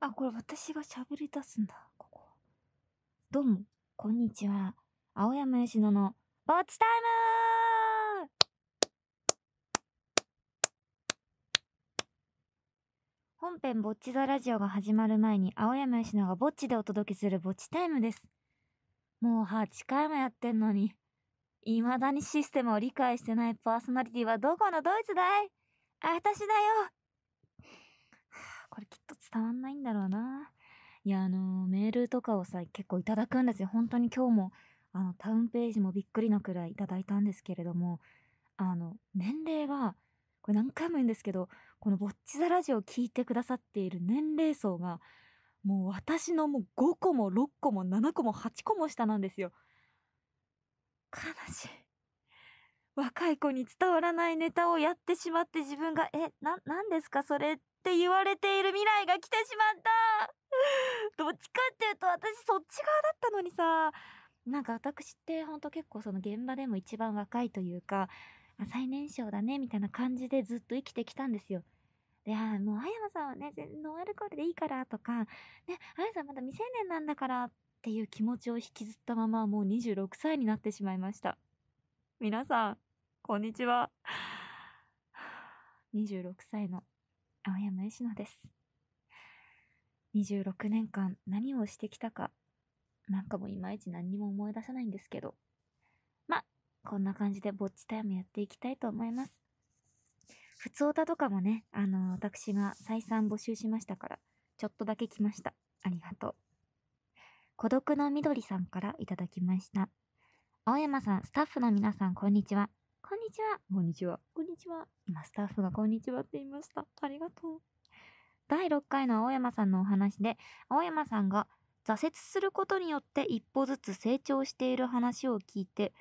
あ、これ私が喋り出すんだ、ここ。どうも、こんにちは。青山よしのの、ボちタイム本編ぼっちザラジオが始まる前に青山よしのがぼっちでお届けするぼっちタイムです。もう8回もやってんのに、いまだにシステムを理解してないパーソナリティはどこのドイツだいあ私だよこれきっと伝わんないんだろうな。いや、あのー、メールとかをさ、結構いただくんですよ。本当に今日も、あの、タウンページもびっくりなくらいいただいたんですけれども、あの、年齢が、これ何回も言うんですけど、このぼっちザラジオを聞いてくださっている年齢層が、もう私のもう5個も6個も7個も8個も下なんですよ。悲しい。若い子に伝わらないネタをやってしまって自分が、え、な、何ですかそれっって言われている未来が来てしまった どっちかっていうと私そっち側だったのにさなんか私ってほんと結構その現場でも一番若いというか最年少だねみたいな感じでずっと生きてきたんですよ。で、やもう、あやまさんはね、全ノンアルコールでいいからとか、ね、あやさんまだ未成年なんだからっていう気持ちを引きずったままもう26歳になってしまいました。皆さん、こんにちは。26 歳の青山吉野です26年間何をしてきたかなんかもいまいち何にも思い出さないんですけどまあこんな感じでぼっちタイムやっていきたいと思います普通歌とかもねあの私が再三募集しましたからちょっとだけ来ましたありがとう孤独のみどりさんからいただきました青山さんスタッフの皆さんこんにちはこんにちは。こんにちは。こんにちは。今、スタッフがこんにちはって言いました。ありがとう。第6回の青山さんのお話で、青山さんが挫折することによって一歩ずつ成長している話を聞いて、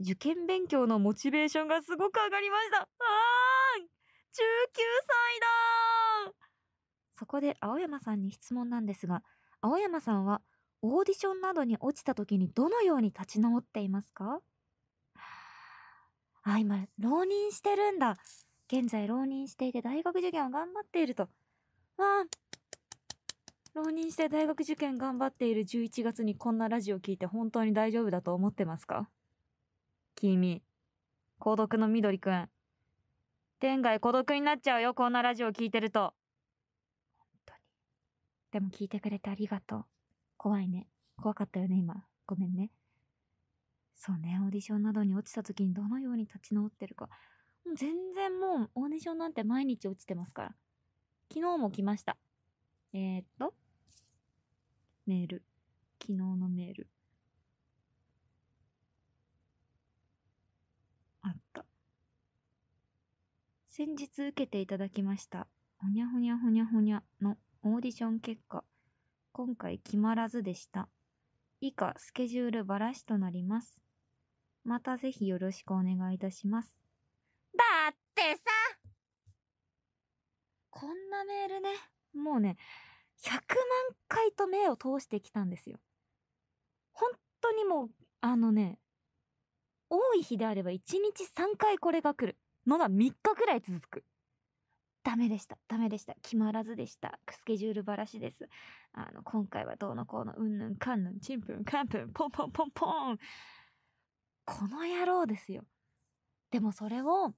受験勉強のモチベーションがすごく上がりました。あー !19 歳だそこで青山さんに質問なんですが、青山さんはオーディションなどに落ちた時にどのように立ち直っていますかあ、今、浪人してるんだ。現在浪人していて大学受験を頑張っていると。わあ、浪人して大学受験頑張っている11月にこんなラジオ聞いて本当に大丈夫だと思ってますか君、孤独の緑くん。天外孤独になっちゃうよ、こんなラジオ聞いてると。本当に。でも聞いてくれてありがとう。怖いね。怖かったよね、今。ごめんね。そうねオーディションなどに落ちた時にどのように立ち直ってるかもう全然もうオーディションなんて毎日落ちてますから昨日も来ましたえー、っとメール昨日のメールあった先日受けていただきましたほにゃほにゃほにゃほにゃのオーディション結果今回決まらずでした以下スケジュールばらしとなりますまたぜひよろしくお願いいたします。だってさこんなメールね、もうね、100万回と目を通してきたんですよ。本当にもう、あのね、多い日であれば1日3回これが来るのが3日くらい続く。ダメでした。ダメでした。決まらずでした。スケジュールばらしです。あの、今回はどうのこうの、うんぬん、かんぬん、ちんぷん、かんぷん、ポンポンポンポン。この野郎ですよ。でもそれを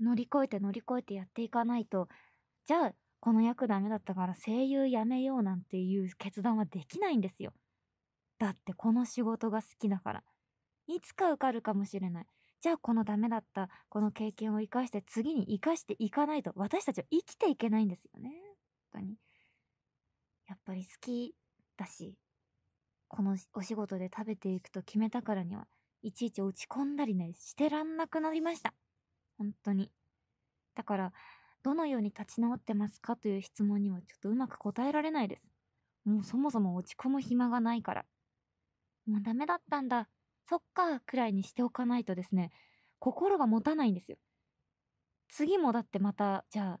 乗り越えて乗り越えてやっていかないと、じゃあこの役ダメだったから声優やめようなんていう決断はできないんですよ。だってこの仕事が好きだから。いつか受かるかもしれない。じゃあこのダメだったこの経験を生かして次に生かしていかないと私たちは生きていけないんですよね。本当に。やっぱり好きだし、このお仕事で食べていくと決めたからにはいちいち落ち込んだりね、してらんなくなりました。本当に。だから、どのように立ち直ってますかという質問にはちょっとうまく答えられないです。もうそもそも落ち込む暇がないから。もうダメだったんだ。そっか、くらいにしておかないとですね、心が持たないんですよ。次もだってまた、じゃあ、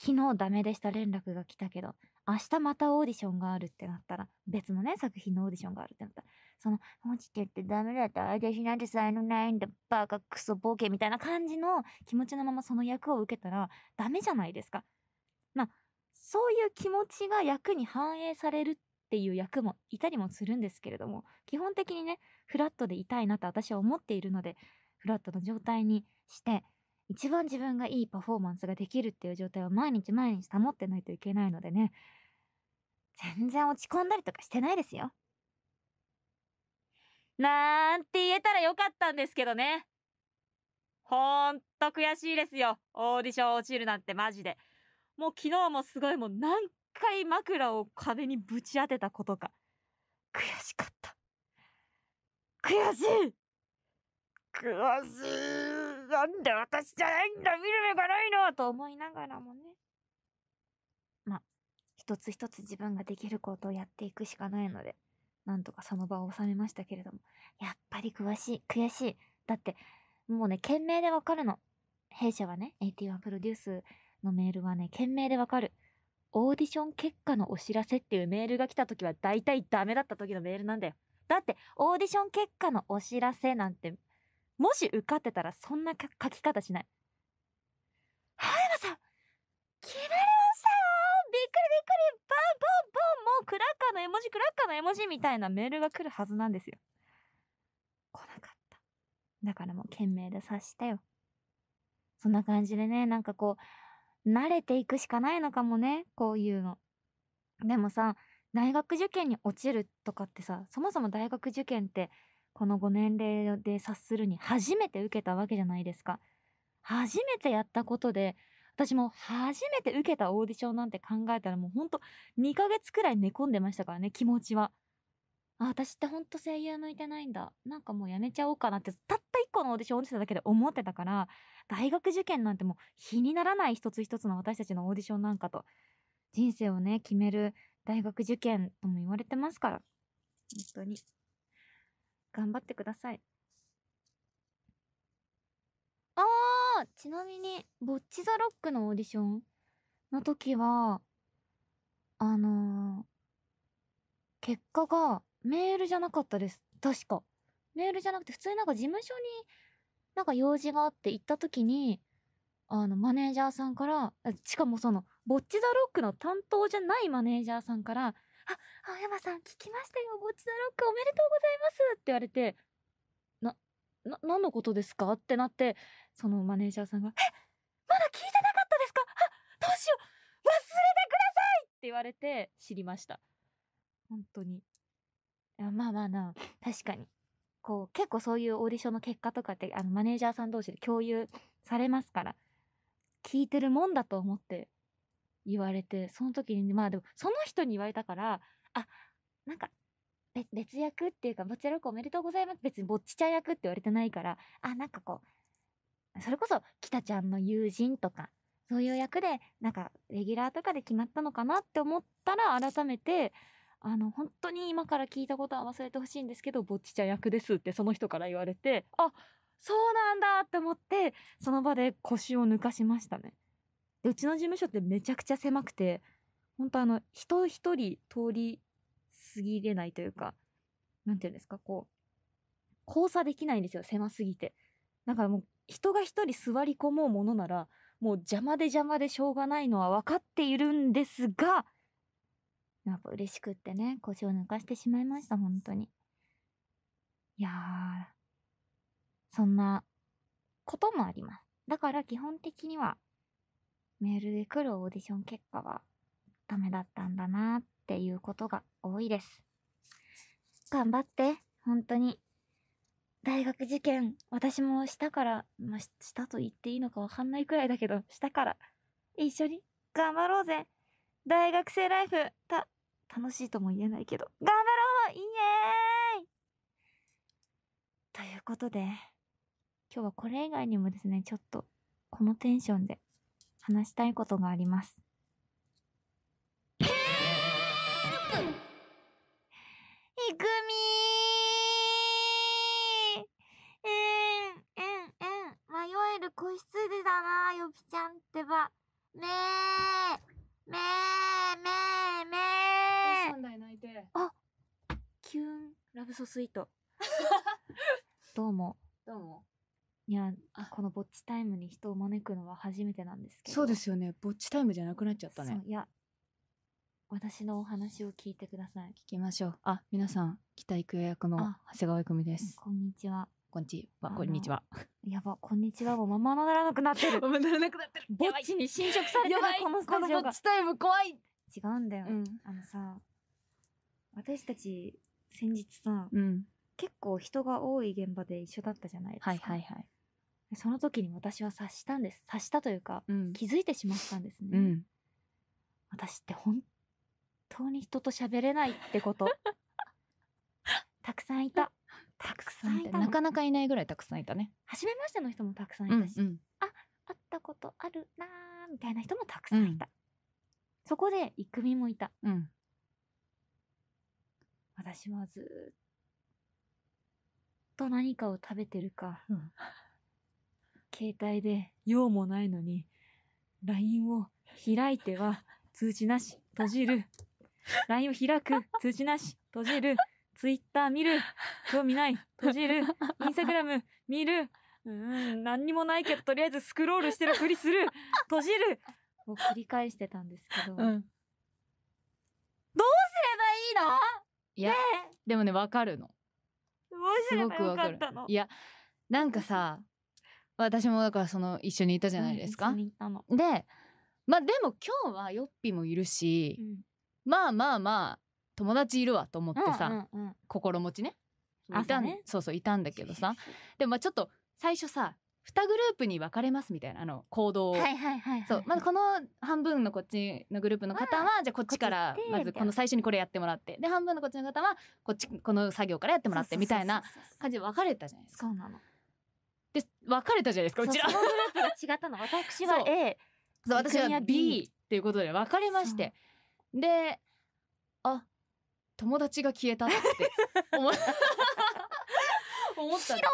昨日ダメでした連絡が来たけど、明日またオーディションがあるってなったら、別のね、作品のオーディションがあるってなったら、その、落ちてってダメだった、私なんて才能ないんだ、バカクソボケみたいな感じの気持ちのままその役を受けたら、ダメじゃないですか。まあ、そういう気持ちが役に反映されるっていう役もいたりもするんですけれども、基本的にね、フラットでいたいなと私は思っているので、フラットの状態にして、一番自分がいいパフォーマンスができるっていう状態を毎日毎日保ってないといけないのでね、全然落ち込んだりとかしてないですよ。なんて言えたらよかったんですけどね。ほんと悔しいですよ。オーディション落ちるなんてマジで。もう昨日もすごいもう何回枕を壁にぶち当てたことか。悔しかった。悔しい悔しいなんで私じゃないんだ見る目がないのと思いながらもねまあ一つ一つ自分ができることをやっていくしかないのでなんとかその場を収めましたけれどもやっぱり詳しい悔しいだってもうね懸命でわかるの弊社はね81プロデュースのメールはね懸命でわかるオーディション結果のお知らせっていうメールが来た時は大体ダメだった時のメールなんだよだってオーディション結果のお知らせなんてもし受かってたらそんな書き方しない葉山さん決まりましたよびっくりびっくりバンバンバンもうクラッカーの絵文字クラッカーの絵文字みたいなメールが来るはずなんですよ来なかっただからもう懸命で察したよそんな感じでねなんかこう慣れていくしかないのかもねこういうのでもさ大学受験に落ちるとかってさそもそも大学受験ってこのご年齢で察するに初めて受けたわけじゃないですか。初めてやったことで、私も初めて受けたオーディションなんて考えたらもうほんと2ヶ月くらい寝込んでましたからね、気持ちは。あ、私ってほんと声優向いてないんだ。なんかもうやめちゃおうかなって、たった1個のオーディション落ちただけで思ってたから、大学受験なんてもう比にならない一つ一つの私たちのオーディションなんかと、人生をね、決める大学受験とも言われてますから。本当に。頑張ってくださいあーちなみにぼっち・ザ・ロックのオーディションの時はあのー、結果がメールじゃなかったです確かメールじゃなくて普通なんか事務所になんか用事があって行った時にあのマネージャーさんからしかもそのぼっち・ザ・ロックの担当じゃないマネージャーさんから「あ、青山さん聞きましたよ。ゴチザロックおめでとうございますって言われて、な、な、何のことですかってなって、そのマネージャーさんが、えまだ聞いてなかったですかあ、どうしよう忘れてくださいって言われて知りました。本当に。いやまあまあな、確かに。こう、結構そういうオーディションの結果とかって、あの、マネージャーさん同士で共有されますから、聞いてるもんだと思って言われて、その時に、まあでも、その人に言われたから、あ、なんか、別役っていうか、ぼっちゃくおめでとうございます。別にぼっちちゃん役って言われてないから、あ、なんかこう、それこそ、北ちゃんの友人とか、そういう役で、なんか、レギュラーとかで決まったのかなって思ったら、改めて、あの、本当に今から聞いたことは忘れてほしいんですけど、ぼっちちゃん役ですってその人から言われて、あ、そうなんだって思って、その場で腰を抜かしましたね。でうちの事務所ってめちゃくちゃ狭くて本当あの人一人通り過ぎれないというか何て言うんですかこう交差できないんですよ狭すぎてだからもう人が一人座り込もうものならもう邪魔で邪魔でしょうがないのは分かっているんですがやっぱ嬉しくってね腰を抜かしてしまいました本当にいやそんなこともありますだから基本的にはメールで来るオーディション結果はダメだったんだなっていうことが多いです。頑張って、本当に。大学受験、私もしたから、まあ、したと言っていいのかわかんないくらいだけど、したから、一緒に頑張ろうぜ大学生ライフ、た、楽しいとも言えないけど、頑張ろうイエーイということで、今日はこれ以外にもですね、ちょっと、このテンションで話したいことがあります。いくみえー、えん、うん、迷える子羊だな、よぴちゃんってば。ねえ、ねえ、ねえ、ねえ。3台あキュン、ラブソスイート。どうも。どうも。いやこのぼっちタイムに人を招くのは初めてなんですけどそうですよねぼっちタイムじゃなくなっちゃったねいや私のお話を聞いてください聞きましょうあ皆さん北行く予約の長谷川久美ですこんにちはこんにちはこんにちはやばこんにちはもままならなくなってる ままならなくなってるぼっちに侵食されてるこのスタジぼっちタイム怖い違うんだよ、あのさ私たち先日さ、結構人が多い現場で一緒だったじゃないですかはいはいはいその時に私は察したんです察したというか、うん、気づいてしまったんですね、うん、私って本当に人と喋れないってこと たくさんいたたくさんいたなかなかいないぐらいたくさんいたね初めましての人もたくさんいたし、うんうん、あ会ったことあるなーみたいな人もたくさんいた、うん、そこで育美もいた、うん、私はずっと何かを食べてるか、うん携帯で用もないのに、LINE を開いては通知なし、閉じる。LINE を開く、通知なし、閉じる。Twitter 見る、興味ない、閉じる。Instagram 見る。うん、何にもないけど、とりあえずスクロールしてるふりする。閉じる。を繰り返してたんですけど。うん、どうすればいいのいや、ね、でもね、わかるの。どうすればよかったのいや、なんかさ、私もだからその一緒にいたじゃないですか。うん、でまあでも今日はよっぴもいるし、うん、まあまあまあ友達いるわと思ってさ、うんうんうん、心持ちねいたねそうそういたんだけどさでもまあちょっと最初さ2グループに分かれますみたいなあの行動を、はいはい、そうまず、この半分のこっちのグループの方は、まあ、じゃあこっちからまずこの最初にこれやってもらってで半分のこっちの方はこっちこの作業からやってもらってみたいな感じで分かれたじゃないですか。そうなので別れたじゃないですかうちら。そのグループが違ったの 私は A そう私は B っていうことで別れましてであ友達が消えたって 思っ思った広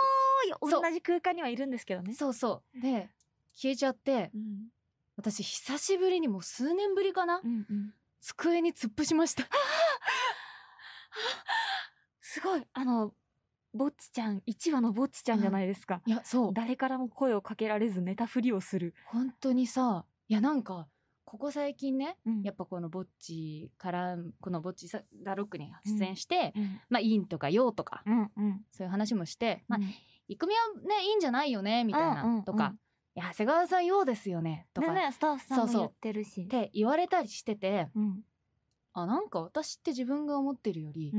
い同じ空間にはいるんですけどねそうそうで消えちゃって、うん、私久しぶりにもう数年ぶりかな、うんうん、机に突っ伏しました すごいあのぼっちちゃん、1話のぼっちちゃんじゃないですか。いや、そう。誰からも声をかけられず寝たふりをする。本当にさ、いや、なんか、ここ最近ね、うん、やっぱこのぼっちから、このぼっちダロックに出演して、うん、まあ、陰とか陽とか、うんうん、そういう話もして、まあ、いくみはね、いいんじゃないよね、みたいな、とか、うんうんいや、長谷川さん陽ですよね、とか。ねスタッフさんも言ってるし。そうそうって言われたりしてて、うん、あ、なんか私って自分が思ってるより、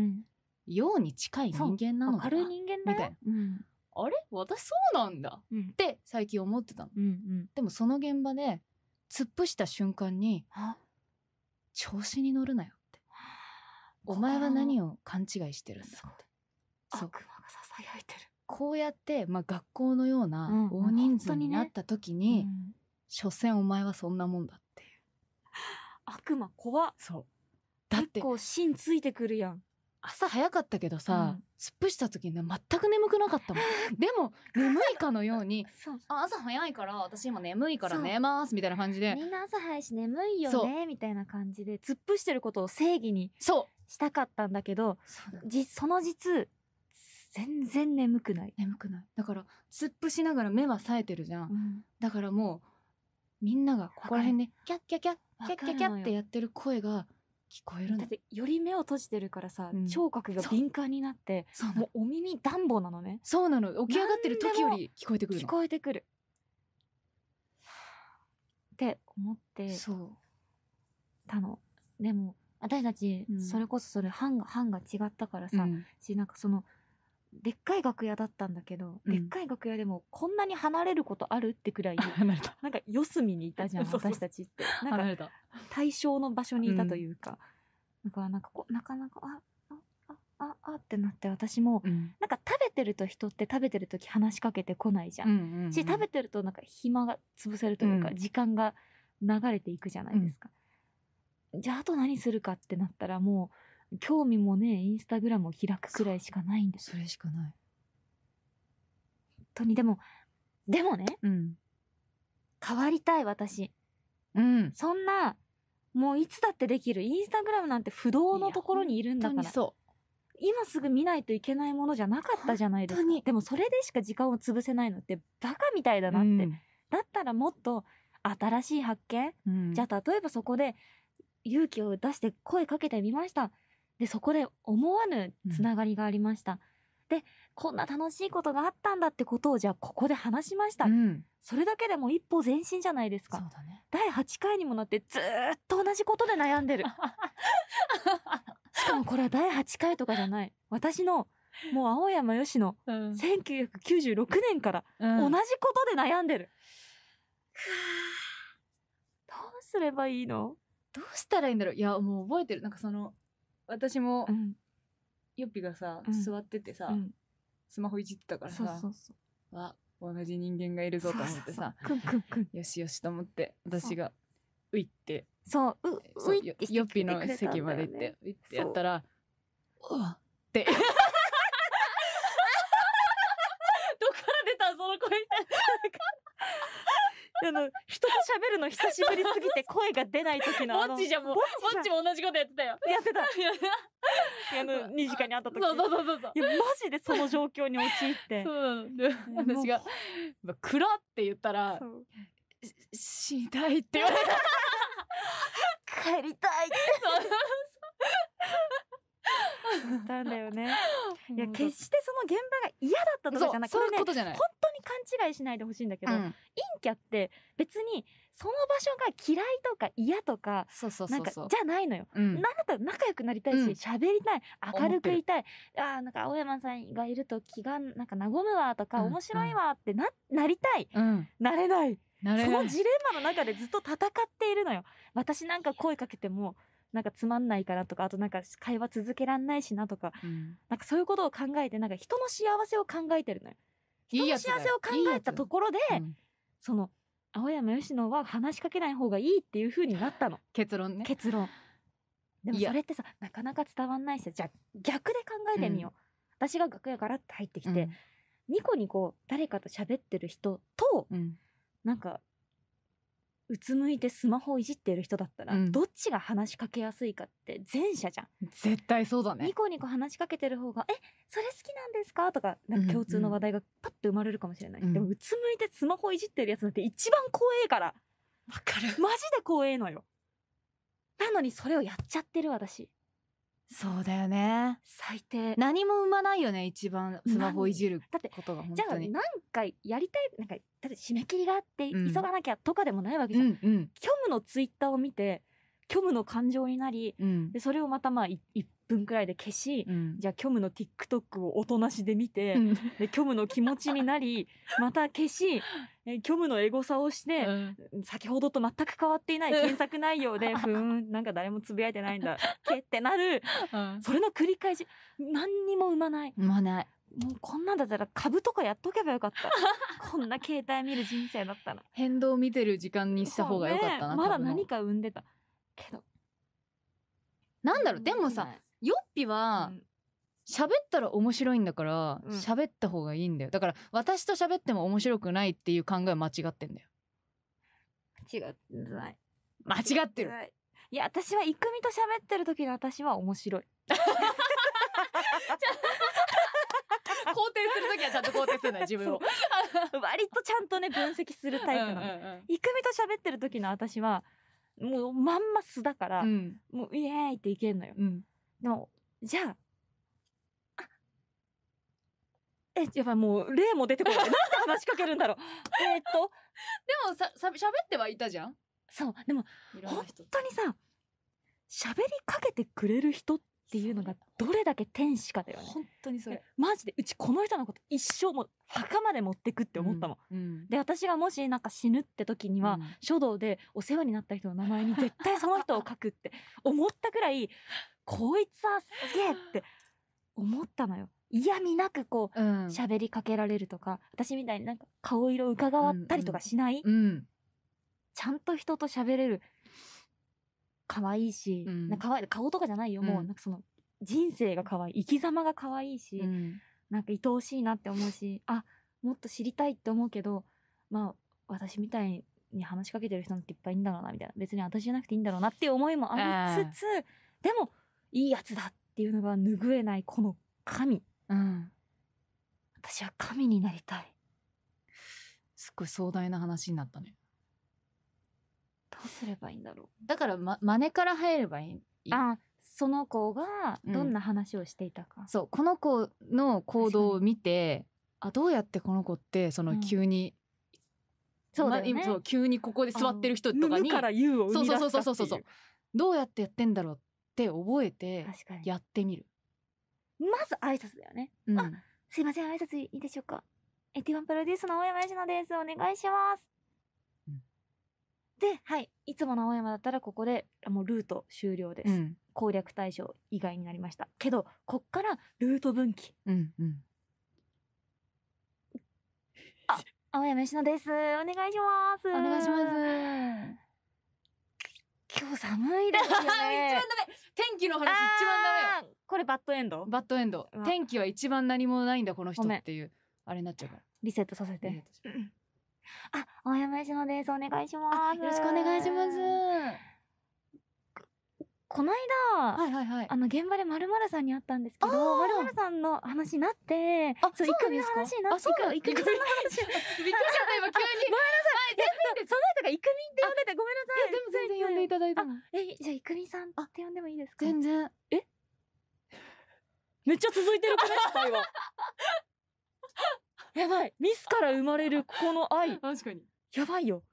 ように近い人間なのかな明るい人間だみたいな、うん、あれ私そうなんだ、うん、って最近思ってたの、うんうん、でもその現場で突っ伏した瞬間に調子に乗るなよってお前は何を勘違いしてるんだってそう悪魔がささやいてるこうやって、まあ、学校のような大人数になった時に,、うんにね、所詮お前はそんなもんだっていう悪魔怖そうだって結構芯ついてくるやん朝早かったけどさ、うん、っ伏した時に、ね、全く眠くなかったもん。でも、眠いかのように、う朝早いから、私今眠いから寝ますみたいな感じで。みんな朝早いし眠いよねみたいな感じで、突っ伏してることを正義にしたかったんだけど、そその実、全然眠くない。眠くない。だから、突っ伏しながら目は冴えてるじゃん。うん、だからもう、みんながここら辺で、ね、キャッキャッキャッ、キャッキャッキャってやってる声が、聞こえるだってより目を閉じてるからさ、うん、聴覚が敏感になってそうもうお耳暖房なのねそうなの起き上がってる時より聞こえてくる聞こえてくるって思ってそうたのでも私たち、それこそそれ班が班が違ったからさ、うん、しなんかそのでっかい楽屋だったんだけど、うんでっかい楽屋でもこんなに離れることあるってくらい 離れたなんか四隅にいたじゃん そうそう私たちってなんか離れた対象の場所にいたというか、だからなんかこうなかなかあああああってなって私もうんなんか食べてると人って食べてる時話しかけてこないじゃん、し食べてるとなんか暇が潰せるというか、うん時間が流れていくじゃないですか、じゃああと何するかってなったらもう興味もねインスタグラムを開くくらいしかないんですそれしかない本当にでもでもね、うん、変わりたい私、うん、そんなもういつだってできるインスタグラムなんて不動のところにいるんだから今すぐ見ないといけないものじゃなかったじゃないですかでもそれでしか時間を潰せないのってバカみたいだなって、うん、だったらもっと新しい発見、うん、じゃあ例えばそこで勇気を出して声かけてみましたで、そこで思わぬつながりがありました。うん、で、こんな楽しいことがあったんだってことをじゃあここで話しました。うん、それだけでも一歩前進じゃないですか。ね、第8回にもなってずっと同じことで悩んでる。しかもこれは第8回とかじゃない。私のもう青山よしの、1996年から同じことで悩んでる。うん、どうすればいいのどうしたらいいんだろういや、もう覚えてる。なんかその、私も、ヨッピがさ、うん座っててさ、うんスマホいじってたからさそうそうそうわ同じ人間がいるぞと思ってさそうそうそうくんくんくんよしよしと思って私がういってそうううういってヨッピの席まで行ってういってやったら「うわってるの、人と喋るの久しぶりすぎて声が出ない時の。ぼっちじゃんもう。ぼっちも同じことやってたよ。やってた。あの、2時間に会った時。そうそうそうそう。いや、マジでその状況に陥って。そうな私が、暗って言ったら、死にたいって言われた。帰りたいって。ったんだよね。いや、決してその現場が嫌だったとかじゃなくて、ね、本当に勘違いしないでほしいんだけど、うん、陰キャって別にその場所が嫌いとか嫌とか、そうそうなんか、じゃないのよ。うん、なんだったら仲良くなりたいし、喋、うん、りたい、明るくいたい、ああ、なんか青山さんがいると気が、なんか和むわとか、うん、面白いわってな、なりたい。うん、なれない。そのジレンマの中でずっと戦っているのよ。私なんか声かけても、なんかつまんないからとか、あとなんか会話続けらんないしなとか、うん、なんかそういうことを考えて、なんか人の幸せを考えてるのよ。人の幸せを考えたところで、いいうん、その、青山吉野は話しかけない方がいいっていうふうになったの。結論ね。結論。でもそれってさ、なかなか伝わんないしじゃあ逆で考えてみよう。うん、私が楽屋ガラッと入ってきて、ニコニコ誰かと喋ってる人と、なんかうつむいてスマホをいじってる人だったら、うん、どっちが話しかけやすいかって前者じゃん絶対そうだねニコニコ話しかけてる方が「えそれ好きなんですか?」とかなんか共通の話題がパッと生まれるかもしれない、うんうん、でもうつむいてスマホいじってるやつなんて一番怖えからわかるマジで怖えのよなのにそれをやっちゃってる私そうだよね。最低。何も生まないよね、一番スマホいじることが本当に。じゃあ、何かやりたい、なんか、ただ締め切りがあって、急がなきゃとかでもないわけじゃん。うんうん、虚無のツイッターを見て、虚無の感情になり、うん、でそれをまたまあ1分くらいで消し、うん、じゃあ虚無の TikTok を音なしで見て、うん、で虚無の気持ちになり また消し虚無のエゴサをして、先ほどと全く変わっていない検索内容で、ふーんなんか誰もつぶやいてないんだけってなる、それの繰り返し何にも生まない。生まないもうこんなんだったら株とかやっとけばよかった。こんな携帯見る人生だったら。変動見てる時間にした方がよかったな、ね、まだ何か生んでた。けどなんだろうでもさよっぴは喋ったら面白いんだから喋、った方がいいんだよだから私と喋っても面白くないっていう考え間違ってんだよ間違ってない間違ってるいや私は郁美と喋ってる時の私は面白い肯定する時はちゃんと肯定するな自分を 割とちゃんとね分析するタイプの郁美、うと喋ってる時の私はもうまんま素だから、うん、もうイエーイっていけんのよ。うん、でもじゃああえやっぱもう例も出てこないなんで話しかけるんだろう えっとでもささ、喋ってはいたじゃんそうでも本当にさ喋りかけてくれる人っっていうのがどれだけ天使かだよね本当にそれマジでうちこの人のこと一生も墓まで持ってくって思ったもん、うんうん、で私がもしなんか死ぬって時には、うん、書道でお世話になった人の名前に絶対その人を書くって思ったくらい こいつはすげえって思ったのよ嫌味なくこう喋、りかけられるとか私みたいになんか顔色を伺ったりとかしない、ちゃんと人と喋れる可愛いし、うん、なんか可愛い、顔とかじゃないよ、うん、もう、なんかその、人生が可愛い、生き様が可愛いし、うん、なんか愛おしいなって思うし、あ、もっと知りたいって思うけど、まあ、私みたいに話しかけてる人なんていっぱいいんだろうな、みたいな。別に私じゃなくていいんだろうなっていう思いもありつつ、でも、いいやつだっていうのが拭えないこの神。うん。私は神になりたい。すごい壮大な話になったね。どうすればいいんだろう。だから、ま、真似から入ればいい。あその子がどんな話をしていたか。うん、そう、この子の行動を見て、あ、どうやってこの子って、その急に、うん、そうだ、ねまあ、急にここで座ってる人とかに。から U を生み出したそうそうそうそうそう。どうやってやってんだろうって覚えて、やってみる。まず挨拶だよね。うん、あ、すいません、挨拶いいでしょうか。エティワンプロデュースの大山佳乃です。お願いします。で、はい。いつもの青山だったらここで、もうルート終了です。うん、攻略対象以外になりました。けど、こっからルート分岐。うんうん。あ、青山吉野です。お願いします。お願いします。今日寒いですよ、ね、一番ダメ天気の話一番ダメこれバッドエンドバッドエンド天気は一番何もないんだこの人っていうあれになっちゃうからリセットさせてあ、大山石野です。お願いします。よろしくお願いします。このはいはいはい、あの、現場でまるまるさんに会ったんですけど、まるまるさんの話になって、あ、そう、育美の話になって、育さんの話。びっくりしちゃった、今急に。ごめんなさい。全然、その人が育美って呼んでて、ごめんなさい。でも全然呼んでいただいたえ、じゃあ育美さんって呼んでもいいですか全然。えめっちゃ続いてるこ最後。やばいミスから生まれるここの愛確かにやばいよ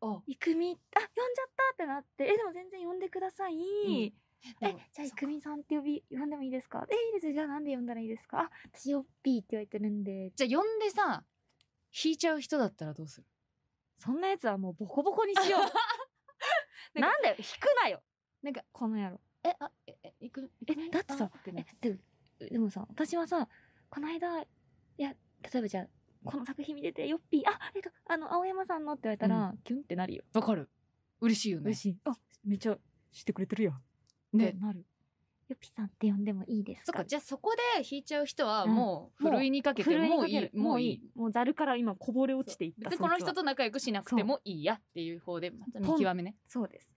あ郁美あ呼んじゃったってなってえでも全然呼んでください、うんえ、じゃあ、いくみさんって呼び、呼んでもいいですかえ、いいですじゃあなんで呼んだらいいですかあ、私ピーって言われてるんで。じゃあ、呼んでさ、引いちゃう人だったらどうするそんなやつはもうボコボコにしよう。なんだよ、引くなよなんか、この野郎。え、あ、え、いく、え、だってさ、え、でもさ、私はさ、この間、いや例えばじゃあこの作品見ててよっぴーあえっとあの青山さんのって言われたら、うん、キュンってなるよわかる嬉しいよね嬉しいあめっちゃ知ってくれてるやんねなるピぴさんって呼んでもいいですかそっかじゃあそこで引いちゃう人はもうふるいにかけて、うん、もういいもういいもうざるから今こぼれ落ちていった別にこの人と仲良くしなくてもいいやっていう方でまた見極めねそうです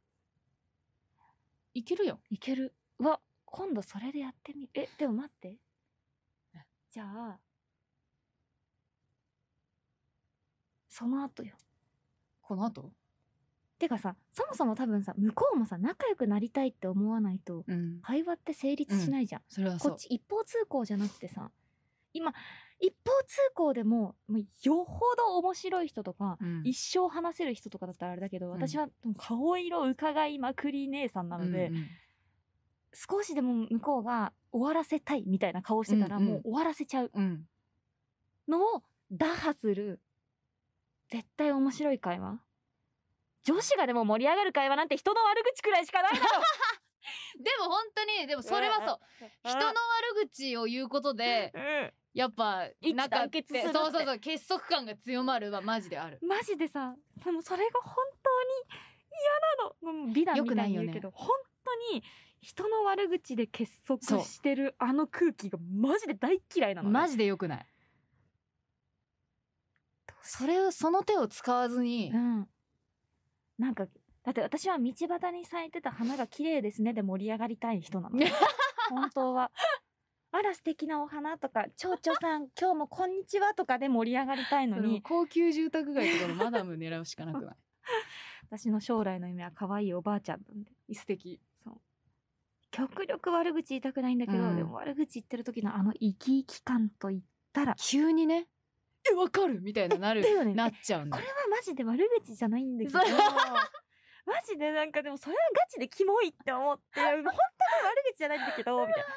いけるよいけるわ今度それでやってみえでも待ってじゃあその後よこの後てかさそもそも多分さ向こうもさ仲良くなりたいって思わないと、うん、会話って成立しないじゃん、うん、それはこっち一方通行じゃなくてさ今一方通行でももうよほど面白い人とか、うん、一生話せる人とかだったらあれだけど、私は顔色伺いまくり姉さんなので、うんうん、少しでも向こうが終わらせたいみたいな顔してたら、もう終わらせちゃうのを打破する絶対面白い会話女子がでも盛り上がる会話なんて人の悪口くらいしかないだろ でも本当にでもそれはそう人の悪口を言うことでやっぱなんかそうそうそう結束感が強まるはマジであるマジでさでもそれが本当に嫌なの美談みたいに言うけど、ね、本当に人の悪口で結束してるあの空気がマジで大嫌いなの、ね、マジでよくないそれをその手を使わずに、うん、なんかだって私は道端に咲いてた花が綺麗ですねで盛り上がりたい人なの 本当は。あら素敵なお花とか蝶々さん今日もこんにちはとかで盛り上がりたいのに高級住宅街とかのマダム狙うしかなくない 私の将来の夢は可愛いおばあちゃんなんで素敵そう極力悪口言いたくないんだけど、うん、でも悪口言ってる時のあの生き生き感と言ったら急にねえ、わかるみたいななる、ね、なっちゃうこれはマジで悪口じゃないんだけど。マジでなんかでもそれはガチでキモいって思って、本当に悪口じゃないんだけど、みたいな。っ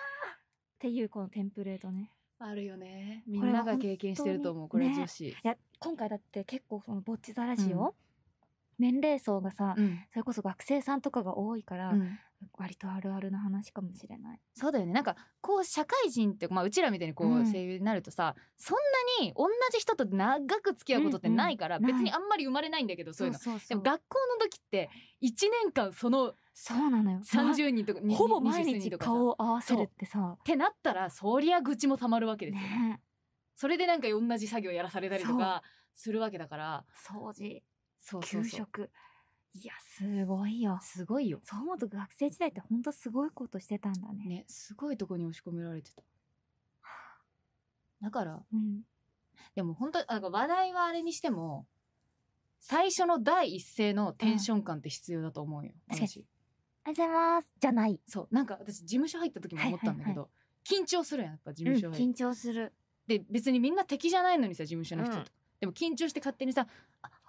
ていうこのテンプレートね。あるよね。みんなが経験してると思う、これ、ね、女子。いや、今回だって結構そのぼっちざらしを、うん、年齢層がさ、うん、それこそ学生さんとかが多いから、うん、割とあるあるな話かもしれない。そうだよね。なんか、こう、社会人って、まあ、うちらみたいにこう、声優になるとさ、そんなに同じ人と長く付き合うことってないから、うんうん、別にあんまり生まれないんだけど、そういうの。そうそうそうでも、学校の時って、一年間その、そうなのよ。三十人とか、まあ、ほぼ毎日顔を合わせるってさ。ってなったら、そりゃ愚痴もたまるわけですよ。ね、それでなんか同じ作業やらされたりとかするわけだから。掃除。そうそうそう給食いや、すごいよ。すごいよ。そう思うと学生時代ってほんとすごいことしてたんだね。ね、すごいとこに押し込められてた。だから、うん、でも本当なんか話題はあれにしても、最初の第一声のテンション感って必要だと思うよ。かに。あおはようございます。じゃない。そう。なんか私、事務所入った時も思ったんだけど、はいはいはい、緊張するやん、やっぱ事務所入、うん、緊張する。で、別にみんな敵じゃないのにさ、事務所の人と。うん、でも緊張して勝手にさ、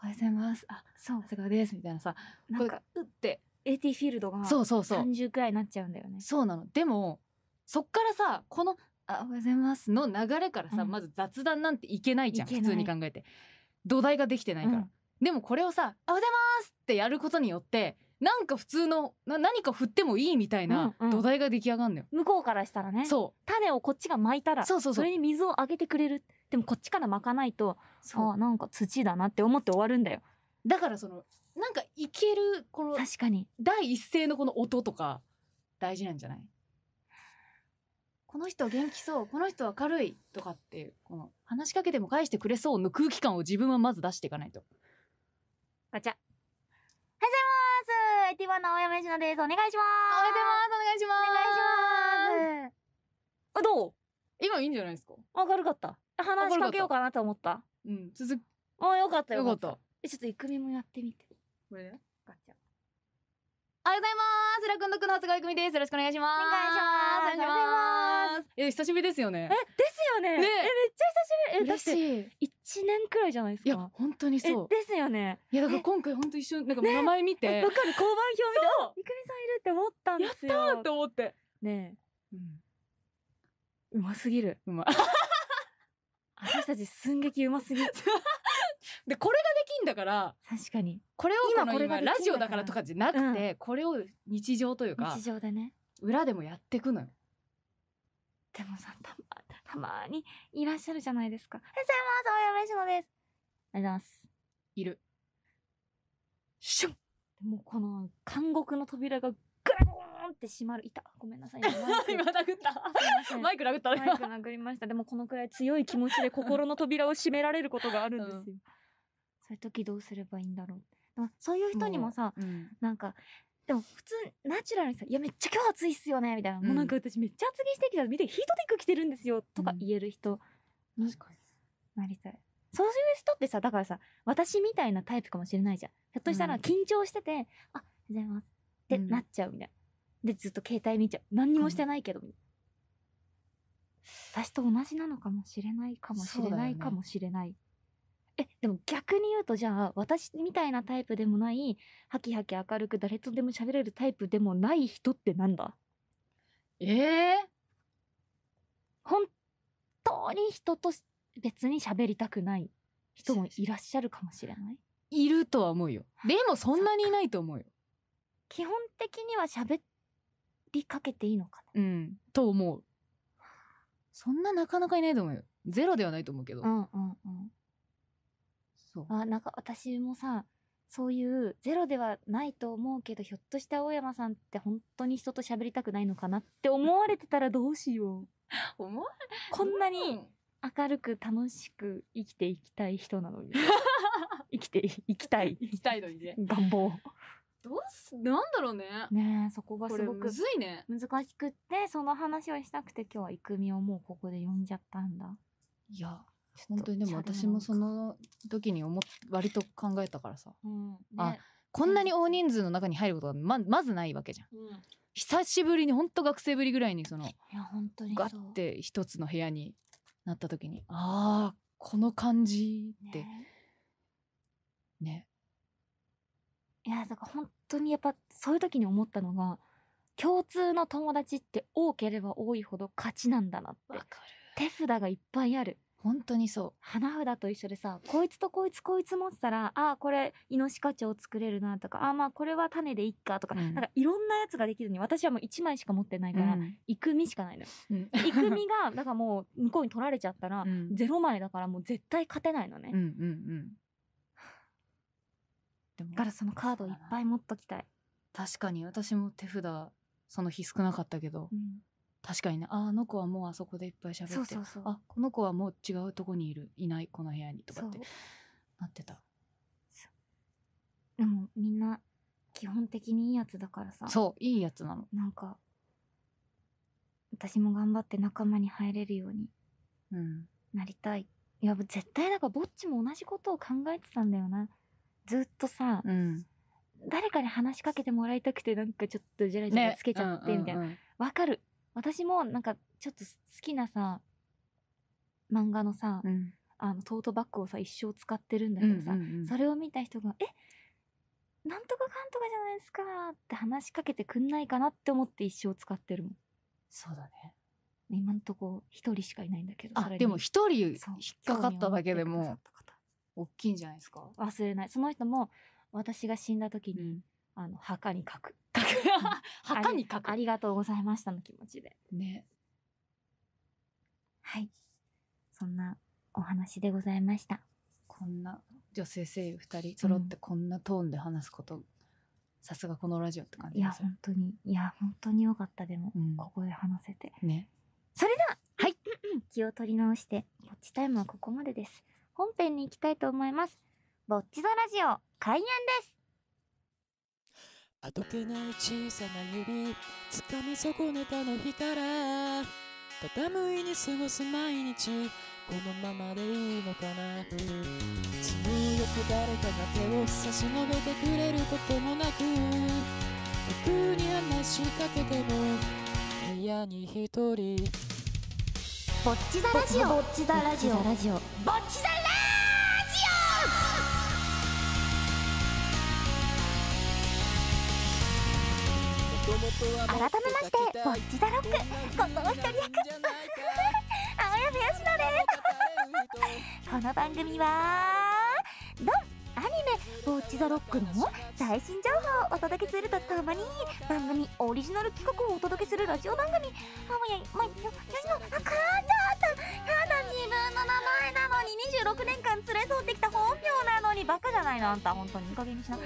おはようございます。あ、そう、長谷川ですみたいなさ、なんかうって AT フィールドがそう30くらいになっちゃうんだよね。そうなの。でもそっからさ、このあおはようございますの流れからさ、うんまず雑談なんていけないじゃん。普通に考えて土台ができてないから。うんでもこれをさ「おはようございます!」ってやることによってなんか普通のな何か振ってもいいみたいな土台が出来上がるのよ。向こうからしたらねそう種をこっちが巻いたらそうそうそうれに水をあげてくれるでもこっちから巻かないとそうなんか土だなって思って終わるんだよだからそのなんかいけるこの確かに第一声のこの音とか大事なんじゃないこの人元気そうこの人明るいとかってこの話しかけても返してくれそうの空気感を自分はまず出していかないとガチャおはようございますテ !IT1 の青山佳乃です。お願いしますおはようございますお願いしますお願いしますあどう今いいんじゃないですか明るかった話しかけようかなと思ったうん続きあよかったよかったえちょっといくみもやってみてこれねガチャおはようございます。ラクンドクの菅井組です。よろしくお願いします。お願いします。お願います。え、久しぶりですよね。え、ですよね。ねえ、めっちゃ久しぶり。え、だって、一年くらいじゃないですか。いや、本当にそう。ですよね。いや、だから今回本当一緒なんか名前見て。わ、かる、交番表見て。いくみさんいるって思ったんですよ。やったーって思って。ねえ。うん。うますぎる。うま。私たち寸劇うますぎ。で、これができんだから。確かに。これを今これがラジオだからとかじゃなくて、これを日常というか。日常でね。裏でもやってくのよ。でもさ、たま、たまにいらっしゃるじゃないですか。え、すいません、おやめしのです。ありがとうございます。いる。シュンもうこの監獄の扉がガーって閉まる。いた。ごめんなさい。今殴った。マイク殴った。マイク殴りました。でもこのくらい強い気持ちで心の扉を閉められることがあるんですよ。うん、そういう時どうすればいいんだろう。そういう人にもさ、もうん、なんか、でも普通ナチュラルにさ「いやめっちゃ今日暑いっすよね」みたいな、うん、もうなんか私めっちゃ厚着してきた見てヒートテック着てるんですよとか言える人になりたい、ん、そういう人ってさだからさ私みたいなタイプかもしれないじゃんひょっとしたら緊張してて「うん、あおはようございます」ってなっちゃうみたいな、でずっと携帯見ちゃう何にもしてないけど私と同じなのかもしれないかもしれないかもしれない、えでも逆に言うとじゃあ私みたいなタイプでもないハキハキ明るく誰とでも喋れるタイプでもない人ってなんだええー、本当に人と別に喋りたくない人もいらっしゃるかもしれないいるとは思うよでもそんなにいないと思うよ基本的には喋っりかけていいのかなうん。と思う。そんななかなかいないと思うよ。ゼロではないと思うけど。うんうんうん。そう。あ、なんか私もさ、そういうゼロではないと思うけど、ひょっとして青山さんって本当に人と喋りたくないのかなって思われてたらどうしよう。思わこんなに明るく楽しく生きていきたい人なのに。生きていきたい。生きたいのにね。願望。どうすなんだろうねねそこがすごくむずいね難しくってその話をしたくて今日は育美をもうここで呼んじゃったんだいや本当にでも私もその時に思っ割と考えたからさ、うんね、あこんなに大人数の中に入ることはままずないわけじゃん、うん、久しぶりに本当学生ぶりぐらいにそのいや本当にガッて一つの部屋になった時にああこの感じってねねいやだから本当にやっぱそういう時に思ったのが共通の友達って多ければ多いほど勝ちなんだなって手札がいっぱいある本当にそう花札と一緒でさこいつとこいつこいつ持ってたらああこれイノシカチョウ作れるなとかああまあこれは種でいっかとか、うん、なんかいろんなやつができるのに私はもう1枚しか持ってないから、うん、イクミしかないのよ、うん、イクミがだからもう向こうに取られちゃったら、うん、0枚だからもう絶対勝てないのね、うんうんうん、ってだからそのカードいっぱい持っときたい確かに私も手札その日少なかったけど、うん、確かにねああの子はもうあそこでいっぱい喋ってそうそうそうあこの子はもう違うとこにいるいないこの部屋にとかってなってたでもみんな基本的にいいやつだからさそういいやつなのなんか私も頑張って仲間に入れるようになりたい、うん、いや絶対だからぼっちも同じことを考えてたんだよなずっとさ、うん、誰かに話しかけてもらいたくてなんかちょっとじゃらじゃらつけちゃってみたいな。わ、ね、うんうん、かる。私もなんかちょっと好きなさ、漫画のさ、うん、あのトートバッグをさ、一生使ってるんだけどさ、うんうんうん、それを見た人が、えなんとかかんとかじゃないですかって話しかけてくんないかなって思って一生使ってるもん。そうだね。今んとこ一人しかいないんだけど。あ、でも一人引っかかっただけでも、大きいんじゃないですか忘れないその人も私が死んだ時に、うん、あの墓に書く 墓に書くありがとうございましたの気持ちでねはいそんなお話でございましたこんな女性声優2人揃ってこんなトーンで話すこと、うん、さすがこのラジオって感じいや本当にいや本当によかったでも、うん、ここで話せてねそれでははい気を取り直して「ウォッチタイム」はここまでです本編に行きたいと思います。ぼっち座ラジオ開演です。あどけない小さな指、掴み損ねたの日から、たいに過ごす毎日、このままでいいのかな。強く誰かが手を差し伸べてくれることもなく、僕に話しかけても、部屋に一人。ぼっちだラジオぼっちだラジオぼっち座改めましてボッチザロック近藤ひと人役青山よしですこの番組はドンアニメ「ぼッチザロックの最新情報をお届けするとともに番組オリジナル企画をお届けするラジオ番組「あもやいまよのあかんじゃった分の名前なのに26年間連れ添ってきた本名なのにバカじゃないのあんた本当にいい加減にしなは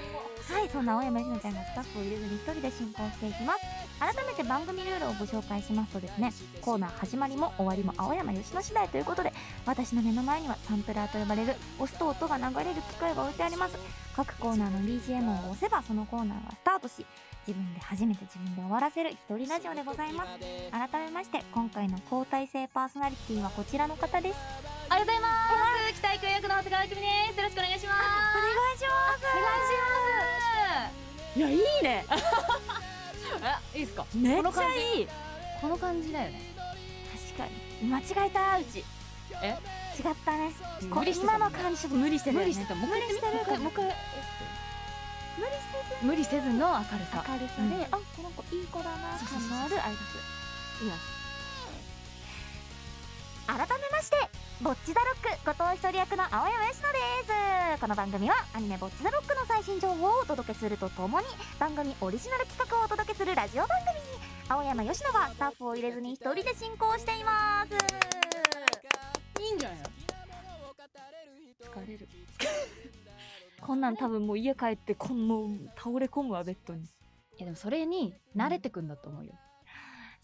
いそんな青山里乃ちゃんがスタッフを入れずに一人で進行していきます改めて番組ルールをご紹介しますとですねコーナー始まりも終わりも青山吉野次第ということで私の目の前にはサンプラーと呼ばれる押すと音が流れる機械が置いてあります各コーナーの BGM を押せばそのコーナーはスタートし自分で初めて自分で終わらせる一人ラジオでございます改めまして今回の交代制パーソナリティはこちらの方ですありがとうございます北井君役の長谷川君ですよろしくお願いしますお願いしますお願いしますいやいいね いいですかめっちゃいいこの感じだよね確かに間違えたうちえ違ったね無理今の感じちょっと無理してる、ね、無理してたもう一回もう一回無理せず無理せずの明るさ明るさで、うん、あこの子いい子だなそそううそうある挨拶います改めましてぼっち・ザ・ロック後藤一人役の青山佳乃ですこの番組はアニメ「ぼっち・ザ・ロック」の最新情報をお届けするとともに番組オリジナル企画をお届けするラジオ番組に青山佳乃がスタッフを入れずに一人で進行していますいいんじゃない疲れるこんなん多分もう家帰ってこんも倒れ込むわベッドにいやでもそれに慣れてくんだと思うよ、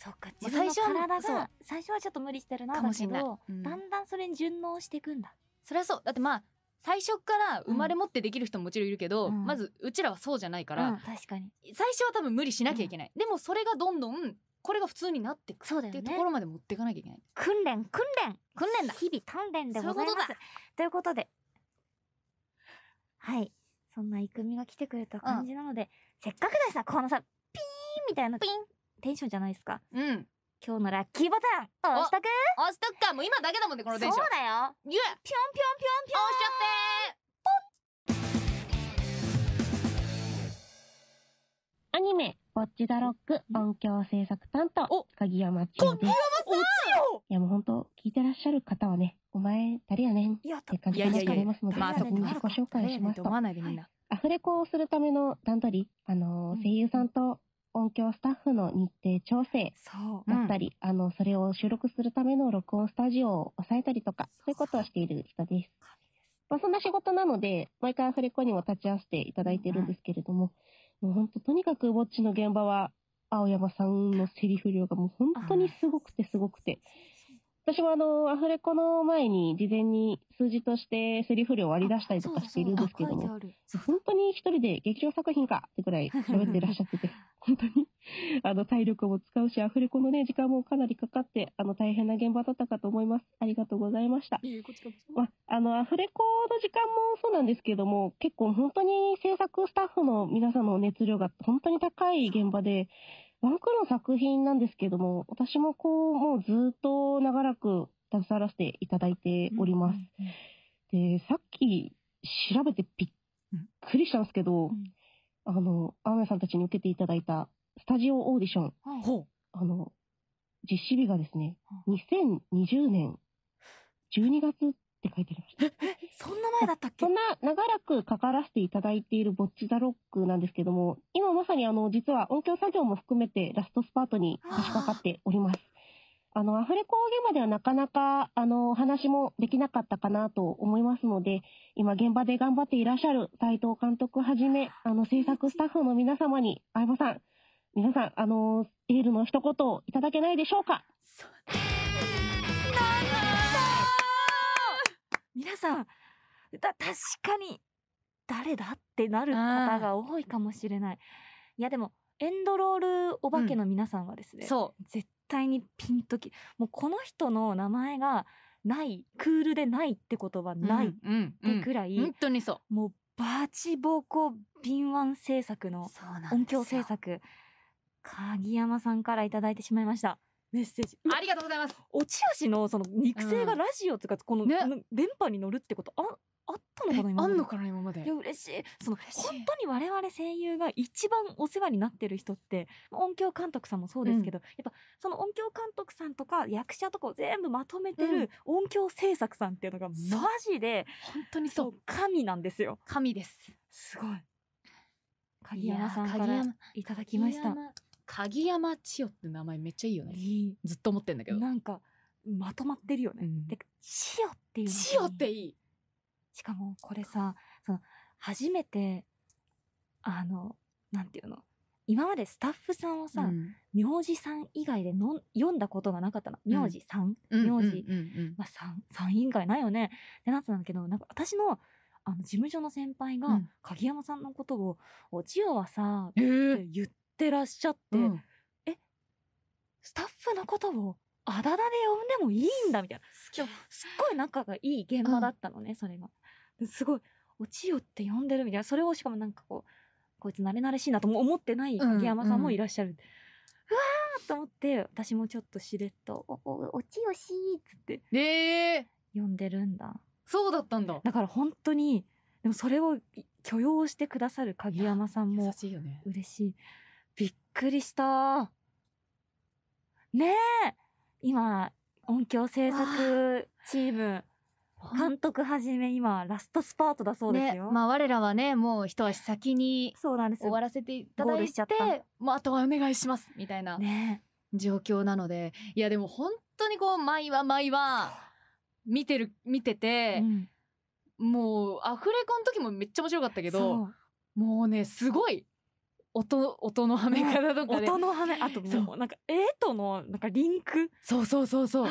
そっか、自分の体が、最初はちょっと無理してるな、かもしうん、だんだんそれに順応していくんだ。それはそう。だってまあ、最初から生まれ持ってできる人ももちろんいるけど、うん、まずうちらはそうじゃないから、うん、確かに。最初は多分無理しなきゃいけない。でもそれがどんどん、これが普通になってくっていうところまで持っていかなきゃいけない。ね、訓練、訓練訓練だ日々鍛錬でございます。ういうとということで、はい。そんなイクミが来てくれた感じなので、せっかくだしさ、このさ、ピーンみたいな、ピンテンションじゃないですか。うん。今日のラッキーボタン押しとく押しとくかもう今だけだもんね、このテンション。そうだよいやぴょんぴょんぴょんぴょん押しちゃってアニメ、ぼっちだろック音響制作担当、鍵山千代です。ー落ちよいやもう本当聞いてらっしゃる方はね、お前、誰やねんっいや、て感いじやいでやりますので、まあそこに自己紹介しますと、アフレコをするための段取り、あの声優さんと音響スタッフの日程調整だったり、うん、あの、それを収録するための録音スタジオを抑えたりとか、そういうことをしている人です。まあ、そんな仕事なので、毎回アフレコにも立ち会わせていただいてるんですけれども、うん、もう本当とにかくぼっちの現場は、青山さんのセリフ量がもう本当にすごくてすごくて、私もあの、アフレコの前に事前に数字としてセリフ量を割り出したりとかしているんですけども、本当に一人で劇場作品かってくらい喋ってらっしゃってて、本当に、あの、体力も使うし、アフレコのね、時間もかなりかかって、あの、大変な現場だったかと思います。ありがとうございました。まあの、アフレコの時間もそうなんですけども、結構本当に制作スタッフの皆さんの熱量が本当に高い現場で、ワンクの作品なんですけども、私もこう、もうずっと長らく携わらせていただいております。で、さっき調べてびっくりしたんですけど、あの、アーさんたちに受けていただいたスタジオオーディション、はい、あの、実施日がですね、2020年12月って書いてありました。そんな前だったっけそんな長らくかからせていただいているぼっちザロックなんですけども、今まさにあの、実は音響作業も含めてラストスパートに差し掛かっております。あの、アフレコ現場ではなかなか、あの、お話もできなかったかなと思いますので、今現場で頑張っていらっしゃる斎藤監督はじめ、あの、制作スタッフの皆様に、相葉さん、皆さん、あの、エールの一言をいただけないでしょうか。そう皆さんだ確かに誰だってなる方が多いかもしれない。いやでもエンドロールお化けの皆さんはですね、うん、絶対にピンときもうこの人の名前がないクールでないってことはないってくらい、うんうんうん、本当にそうもうバチボコ敏腕制作の音響制作鍵山さんから頂いてしまいました。メッセージ。ありがとうございます。落合のその肉声がラジオとか、この、ね、電波に乗るってこと、あ、あったのかな今まで。あんのかな今まで。いや、嬉しい。その、本当に我々声優が一番お世話になってる人って、音響監督さんもそうですけど、うん、やっぱ、その音響監督さんとか役者とかを全部まとめてる音響制作さんっていうのが、マジで、本当にそう。神なんですよ。神です。すごい。鍵山さんからいただきました。鍵山千代って名前めっちゃいいよね。ずっと思ってんだけど。なんか、まとまってるよね。うん、で、千代っていう。千代っていい。しかも、これさ、その、初めて、あの、なんていうの今までスタッフさんをさ、うん、名字さん以外での読んだことがなかったの。名字さん、うん、名字、うん、まあ、さん、さん以外ないよね。ってなってたんだけど、なんか私の、あの、事務所の先輩が、鍵山さんのことを、お千代はさ、って言っててらっしゃって、うん、えスタッフのことをあだ名で呼んでもいいんだみたいな今日すっごい仲がいい現場だったのね、うん、それがすごい「おちよ」って呼んでるみたいなそれをしかもなんかこうこいつ慣れ慣れしいなとも思ってない影山さんもいらっしゃる、うんうん、うわーと思って私もちょっとしれっと「おおちよしー」っつってえー、呼んでるんだそうだったんだだから本当にでもそれを許容してくださる鍵山さんも嬉しい、ね、嬉しいびっくりした。ねえ今、音響制作チーム、監督はじめ今、ラストスパートだそうですよ。ね、まあ我らはね、もう一足先に終わらせていただいて、まああとはお願いします、みたいな状況なので、ね、いやでも本当にこう、毎は毎は、見てる、見てて、うん、もうアフレコの時もめっちゃ面白かったけど、もうね、すごい音、音のはめ方とかで。音のはめ、あともう、なんか、絵との、なんかリンク。そうそうそうそう。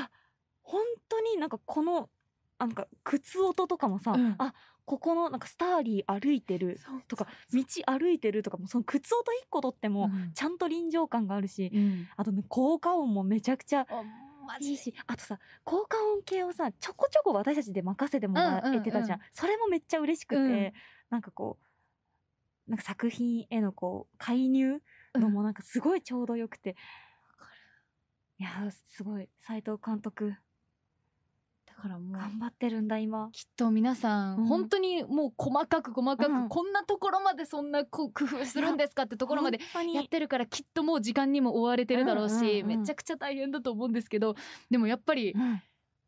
本当になんかこの、なんか、靴音とかもさ、うん、あ、ここの、なんか、スターリー歩いてるとか、道歩いてるとかも、その靴音一個取っても、ちゃんと臨場感があるし、うん、あとね、効果音もめちゃくちゃ、いいし、あとさ、効果音系をさ、ちょこちょこ私たちで任せてもらえてたじゃん。うんうんうん、それもめっちゃ嬉しくて、うん、なんかこう、なんか作品へのこう、介入のもなんかすごいちょうどよくて。うん、いや、すごい、斎藤監督。だからもう。頑張ってるんだ、今。きっと皆さん、うん、本当にもう細かく細かく、こんなところまでそんなこう工夫するんですかってところまでやってるから、きっともう時間にも追われてるだろうし、めちゃくちゃ大変だと思うんですけど、でもやっぱり、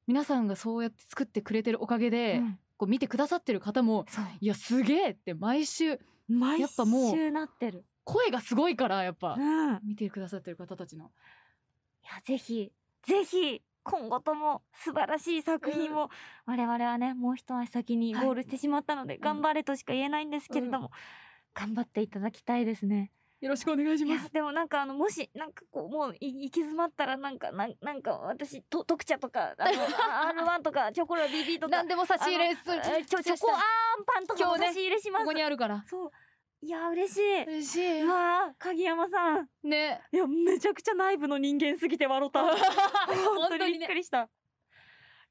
皆さんがそうやって作ってくれてるおかげで、こう見てくださってる方も、いや、すげえって毎週、毎週なってる声がすごいからやっぱ、うん、見てくださってる方たちのいやぜひぜひ今後とも素晴らしい作品を、うん、我々はねもう一足先にゴールしてしまったので、はい、頑張れとしか言えないんですけれども、うん、頑張っていただきたいですねよろしくお願いします。でもなんかあのもしなんかこうもう行き詰まったらなんかなんなんか私と特茶とかあの R1 とかチョコラ BB とか何でも差し入れするチョチョコアンパンとかも差し入れします。ここにあるから。そう。いや、嬉しい。嬉しい。わあ、鍵山さん。ね。いや、めちゃくちゃ内部の人間すぎて笑った。本当にびっくりした。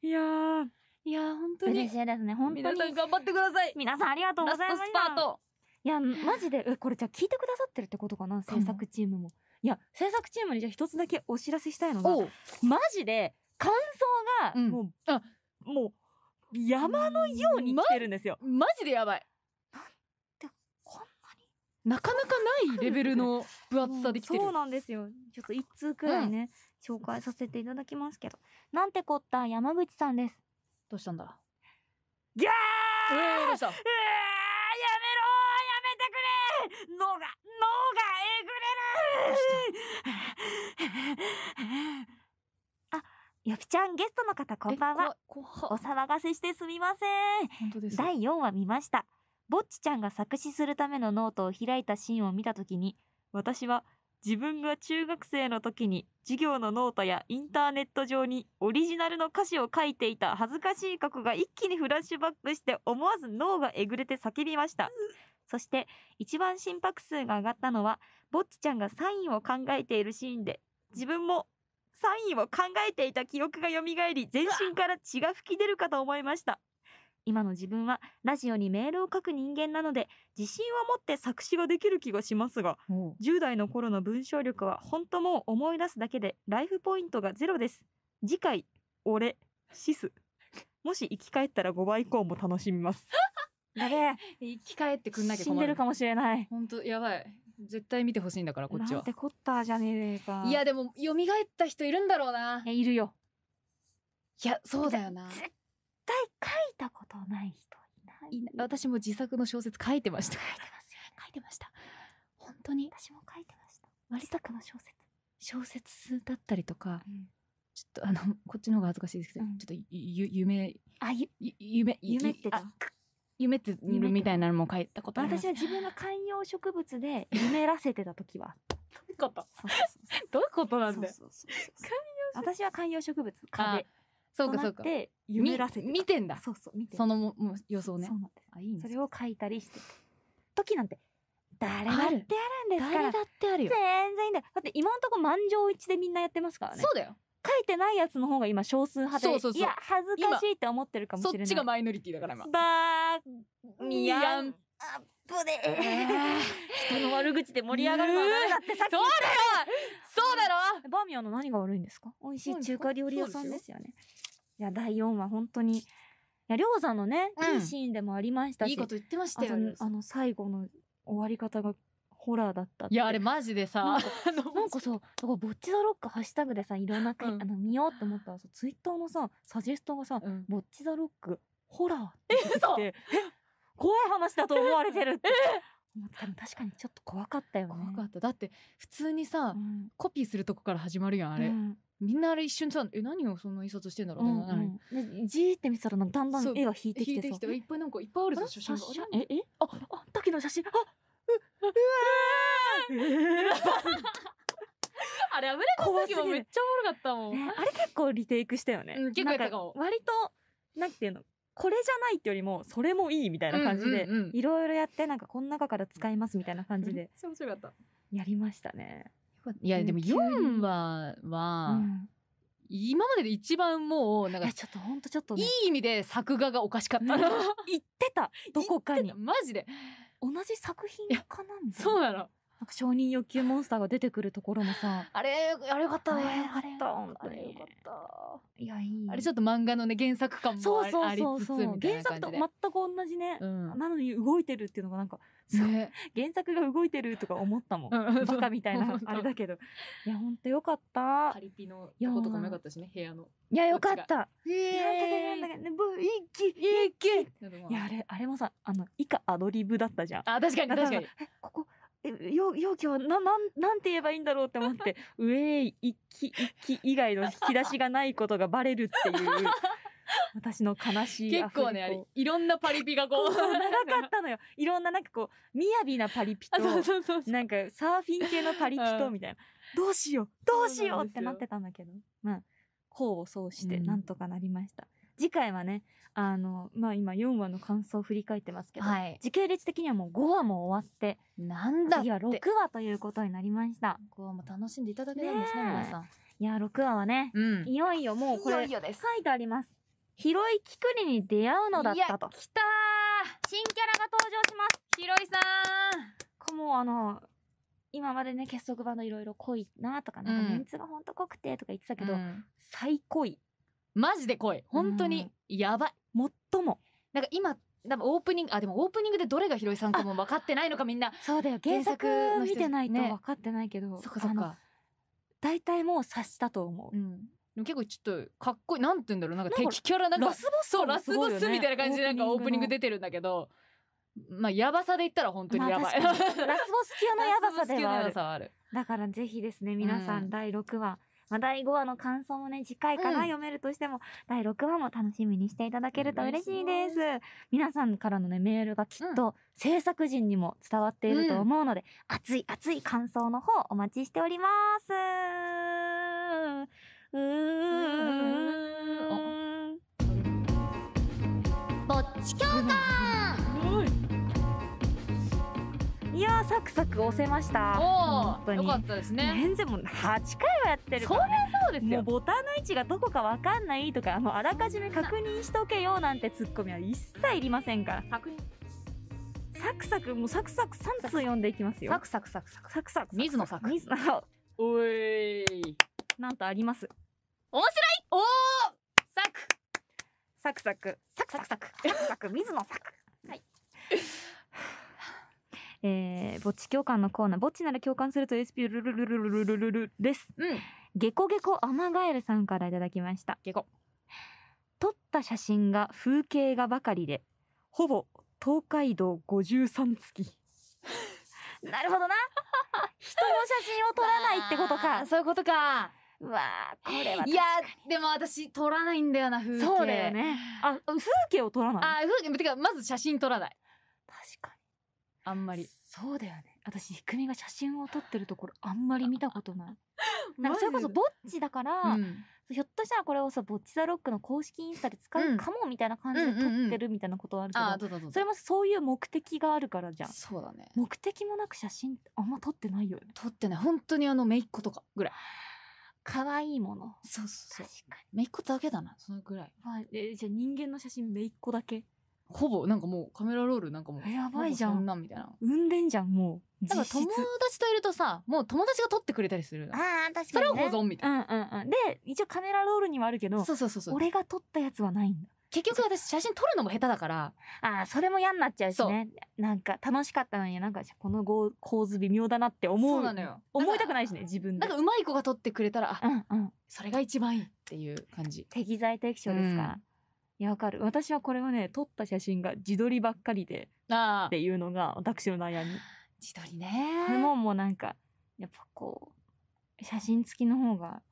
いやいや本当に。嬉しいですね。本当に。皆さん頑張ってください。皆さんありがとうございました。ラストスパート。いや、マジで、え、これじゃあ聞いてくださってるってことかな、制作チームも。いや、制作チームにじゃあ一つだけお知らせしたいのが、マジで、感想が、もう、うん、あもう、山のように来てるんですよ。ま、マジでやばい。なで、こんなになかなかないレベルの分厚さできてる。そうなんですよ。ちょっと一通くらいね、うん、紹介させていただきますけど。なんてこった山口さんです。どうしたんだギャー、えー、どうしたえーあ、よぴちゃん、ゲストの方、こんばんは。お騒がせしてすみません。第4話見ました。ぼっちちゃんが作詞するためのノートを開いたシーンを見た時に、私は自分が中学生の時に授業のノートやインターネット上にオリジナルの歌詞を書いていた恥ずかしい過去が一気にフラッシュバックして思わず脳がえぐれて叫びました。そして、一番心拍数が上がったのは、ぼっちちゃんがサインを考えているシーンで、自分もサインを考えていた記憶が蘇り、全身から血が噴き出るかと思いました。今の自分はラジオにメールを書く人間なので自信を持って作詞ができる気がしますが10代の頃の文章力は本当もう思い出すだけでライフポイントがゼロです次回俺シスもし生き返ったら5倍以降も楽しみますやべえ。生き返ってくんなきゃ困る。死んでるかもしれない。本当やばい。絶対見てほしいんだから、こっちは。なんコッタじゃねえか。いや、でも、蘇った人いるんだろうな。いるよ。いや、そうだよな。絶対書いたことない人いない。私も自作の小説書いてました。書いてますよ、書いてました。本当に。私も書いてました。割作の小説。小説だったりとか、うん、ちょっとあの、こっちの方が恥ずかしいですけど、うん、ちょっとゆ、夢。あ、ゆ、夢、夢ってか。夢ってるみたいなのも書いたことある私は自分が観葉植物で 夢らせてた時はどういうことどういうことなんだよ私は観葉植物壁そうかそうかで夢らせて見てんだそうそう見てそのもも予想ねそうなんですあいいそれを書いたりして時なんて誰だってあるんですか誰だってあるよ全然いいんだよだって今のところ満場一致でみんなやってますからねそうだよ書いてないやつの方が今少数派でいや恥ずかしいって思ってるかもしれないそっちがマイノリティだから今バーみやんあッで、え人の悪口で盛り上がるのはだってさっき言った、そうだよそうだろバーミヤンの何が悪いんですか美味しい中華料理屋さんですよねいや第4話本当にいやりょうさんのね、いいシーンでもありましたしいいこと言ってましたよあの最後の終わり方がホラーだったいやあれマジでさなんかさだからぼっちザロックハッシュタグでさいろんな、うん、あの見ようって思ったらさツイッターのさサジェストがさ、うん、ぼっちザロックホラーってて怖い話だと思われてるって。確かにちょっと怖かったよね。怖かった。だって普通にさ、うん、コピーするとこから始まるやん、あれ。うん、みんなあれ一瞬さ、え、何をそんな印刷してんだろう、うんうん、じーって見てたら、だんだん絵が引いてきてさ。引いてきて、いっぱいなんかいっぱいあるぞ、写真が。え、えあ、あ、時の写真。あ、う、うわ あれ、危メリの時もめっちゃおもろかったもん。ね、あれ結構リテイクしたよね。うん、結構やったかも。割と、なんていうの、これじゃないってよりもそれもいいみたいな感じでいろいろやってなんかこの中から使いますみたいな感じでやりましたね。いやでも4話は、今までで一番もう、なんか、ちょっとほんとちょっと、いい意味で作画がおかしかった。言ってたどこかに。マジで。同じ作品かなんだそうなの。なんか承認欲求モンスターが出てくるところもさ。あれ、あれよかったね。あれよかった。あれよかった。いや、いい。あれちょっと漫画のね、原作感もありつつ原作と全く同じね、うん、なのに動いてるっていうのがなんか、ね、原作が動いてるとか思ったもん。バカみたいな、あれだけど。いや、ほんとよかった。パリピのとことかもよかったしね、部屋の。いや、よかった。いや、なんかね、ブイいや、あれ、あれもさ、あの、以下アドリブだったじゃん。あ、確かに確かに。え、ここ、容器はな、なん、なんて言えばいいんだろうって思って、上へ一気、一気以外の引き出しがないことがバレるっていう、私の悲しい。結構ね、いろんなパリピがこう。う長かったのよ。いろんななんかこう、みやびなパリピと、なんかサーフィン系のパリピと、みたいな。どうしようどうしようってなってたんだけど。まあ、功を奏して、なんとかなりました。うん次回はね、あの、まあ今4話の感想を振り返ってますけど、はい、時系列的にはもう5話も終わって、なんだ次は6話ということになりました。5話も楽しんでいただけたんですね、ね皆さん。いや、6話はね、うん、いよいよもうこれ、いよいよです書いてあります。広いきくりに出会うのだったと。きた新キャラが登場します。広いさんもうあの、今までね結束バのいろいろ濃いなとかなんかメンツがほんと濃くてとか言ってたけど、うん、最濃いマジで濃い。本当に、やばい。もっとも。なんか今、多分オープニング、あ、でもオープニングでどれがひろいさんかも分かってないのかみんな。そうだよ。原作見てないと分かってないけど。そっかそっか。大体もう察したと思う。うん。でも結構ちょっとかっこいい。なんて言うんだろう。なんか敵キャラなんか。ラスボスそう、ラスボスみたいな感じでなんかオープニング出てるんだけど。まあ、やばさで言ったら本当にやばい。ラスボス級のやばさではある。だからぜひですね、皆さん第6話。まあ、第5話の感想もね、次回から読めるとしても、うん、第6話も楽しみにしていただけると嬉しいです。皆さんからのね、メールがきっと制作陣にも伝わっていると思うので、うん、熱い熱い感想の方お待ちしております。うーん。ぼっち教官いやサクサク押せました本当にかったですね全然もう8回はやってるから、ね、そそうですよボタンの位置がどこかわかんないとかもうあらかじめ確認しとけよなんてツッコミは一切いりませんから確認サクサクもうサクサク3通読んでいきますよサクサクサクサクサクサク水野サク水野おいなんとあります面白いおおサクササクサクサクサクサクサク水野サクはいえー、ぼっち共感のコーナー、ぼっちなら共感すると SP ルルルルルルルルルです。うん。ゲコゲコアマガエルさんからいただきました。ゲコ。撮った写真が風景画ばかりで、ほぼ東海道五十三月。なるほどな。人の写真を撮らないってことか。そういうことか。わあ、これはいや、でも私撮らないんだよな、風景。そうだよね。あ、風景を撮らないあ、風景、てか、まず写真撮らない。あんまりそうだよね私ひくみが写真を撮ってるところあんまり見たことない なんかそれこそぼっちだから、うん、ひょっとしたらこれをさぼっちザロックの公式インスタで使うかもみたいな感じで撮ってるみたいなことあるけど、それもそういう目的があるからじゃんそうだね目的もなく写真あんま撮ってないよ撮ってない本当にあのめいっ子とかぐらい可愛いものそうそうそう確かにめいっ子だけだなそのぐらい、はい、えじゃあ人間の写真めいっ子だけほぼなんかもうカメラロールなんかもうやばいじゃんそんなんみたいな産んでんじゃんもうんか友達といるとさもう友達が撮ってくれたりするああ確かに、ね、それを保存みたいな、うんうんうん、で一応カメラロールにはあるけどそうそうそうそう俺が撮ったやつはないんだ結局私写真撮るのも下手だから。ああ、それも嫌になっちゃうしね。なんか楽しかったのになんかこの構図微妙だなって思う。そうなのよ。思いたくないしね、自分で。なんか上手い子が撮ってくれたら、あ、うんうん、それが一番いいっていう感じ。適材適所ですか、うんや、わかる。私はこれはね、撮った写真が自撮りばっかりで、あっていうのが私の悩み。自撮りね。これももうなんか、やっぱこう、写真付きの方が、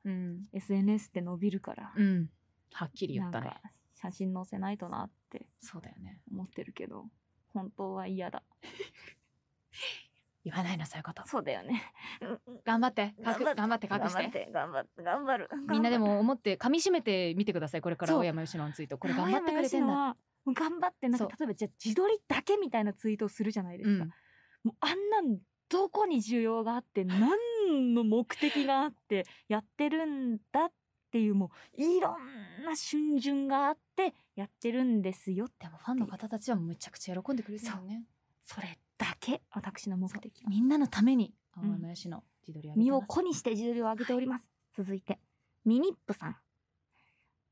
SNS って伸びるから、うん。はっきり言ったね。写真載せないとなって。そうだよね。思ってるけど、本当は嫌だ。言わないの、そういうこと。そうだよね。頑張って、頑張って、て。頑張って、頑張る。みんなでも思って、噛み締めてみてください。これから大山よしのツイート。これ頑張ってくれてんだ。頑張って、なんか、例えば、じゃ自撮りだけみたいなツイートをするじゃないですか。もう、あんなん、どこに需要があって、何の目的があって、やってるんだっていう、もう、いろんな春巡があって、やってるんですよ。っも、ファンの方たちはむちゃくちゃ喜んでくれるよね。それだけ私の目的みんなのために青山よしの自撮りを身を粉にして自撮りを上げております、はい、続いてミニップさん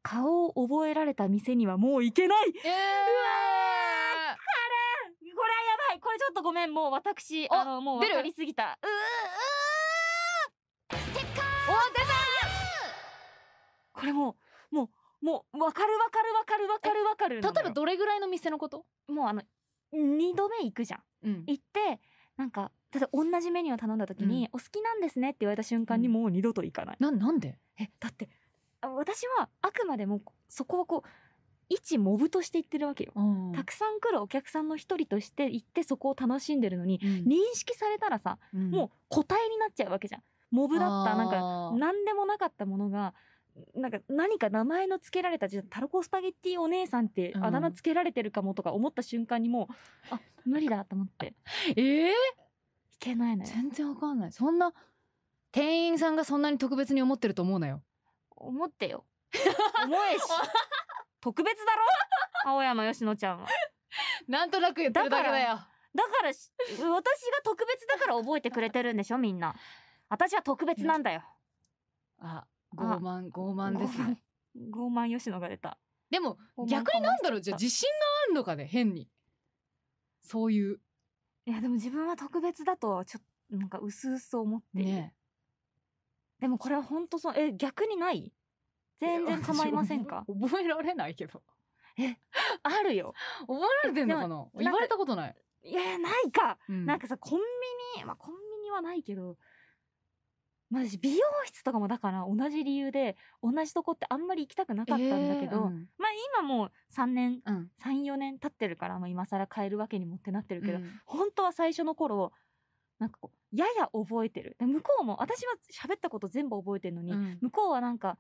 顔を覚えられた店にはもう行けない、えー、うわこれこれやばいこれちょっとごめんもう私あのもう分かりすぎたううステッカーお出たこれもうもうもうわかるわかるわかるわかるわかる例えばどれぐらいの店のこともうあの2度目行くじゃん。うん、行ってなんかただ同じメニューを頼んだ時に、うん、お好きなんですねって言われた瞬間にもう二度と行かない。ななんでえだって私はあくまでもそこをこう一モブとして行ってるわけよ、うん、たくさん来るお客さんの一人として行ってそこを楽しんでるのに、うん、認識されたらさ、もう個体になっちゃうわけじゃん。モブだったなんか何でもなかったものがなんか何か名前の付けられたタロコスパゲッティお姉さんってあだ名付けられてるかもとか思った瞬間にもう、うん、あ無理だと思ってえ えー、いけないね全然わかんないそんな店員さんがそんなに特別に思ってると思うなよ思ってよ思えし 特別だろ青山よしのちゃんはなんとなく言ってるだけだよだから私が特別だから覚えてくれてるんでしょみんな私は特別なんだよあ傲慢傲慢ですね傲慢吉野が出たでも逆になんだろうじゃあ自信があるのかね変にそういういやでも自分は特別だとちょっとなんか薄々思ってねでもこれは本当そうえ逆にない全然構いませんか 覚えられないけどえあるよ覚えられてんのかな言われたことないいやないか、うん、なんかさコンビニまあコンビニはないけどまあ、私美容室とかもだから同じ理由で同じとこってあんまり行きたくなかったんだけど、えーうん、まあ今もう3年、うん、34年経ってるからもう今更変えるわけにもってなってるけど、うん、本当は最初の頃なんかこうやや覚えてる向こうも私は喋ったこと全部覚えてるのに、うん、向こうはなんか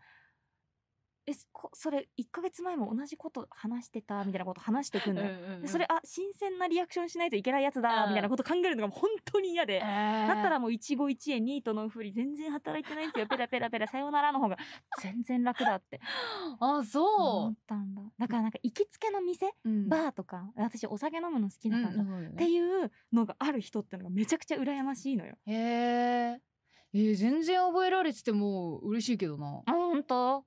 えこそれ1か月前も同じこと話してたみたいなこと話してくんだうんうん、でそれあ新鮮なリアクションしないといけないやつだみたいなこと考えるのが本当に嫌で、えー、だったらもう一期一会ニートのふり全然働いてないんですよペラペラペラさよならの方が全然楽だって あそう思ったんだだからなんか行きつけの店、うん、バーとか私お酒飲むの好きだから、うんっていうのがある人ってのがめちゃくちゃ羨ましいのよへえー、全然覚えられてても嬉しいけどな。あ、本当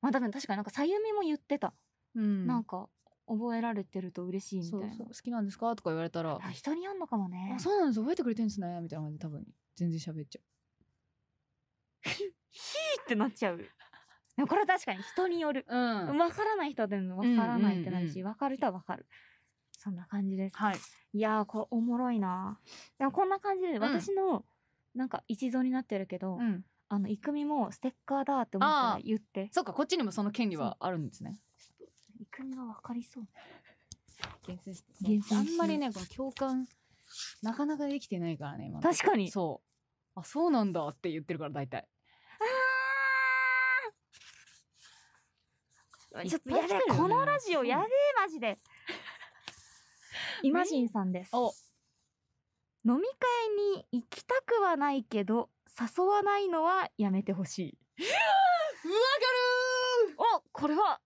まあ多分確かになんかさゆみも言ってた、うん、なんか覚えられてると嬉しいみたいな好きなんですかとか言われたら人にやんのかもねあそうなんです覚えてくれてんすねみたいな感じで多分全然喋っちゃうひひーってなっちゃうでもこれ確かに人による、うん、分からない人でも分からないってなるし、うんうんうん、分かる人は分かるそんな感じです、はい、いやこれおもろいなでもこんな感じで私の、うん、なんか一存になってるけど、うんあの、いくみもステッカーだって思ったら言って。そっか、こっちにもその権利はあるんですね。いくみがわかりそう。厳選して。厳選あんまりね、この共感、なかなかできてないからね、今。確かに。そう。あ、そうなんだって言ってるから、大体。ああちょっとやべえ、このラジオやべえ、マジで。イマジンさんです。飲み会に行きたくはないけど、誘わないのはやめてほしい。わかるおこれは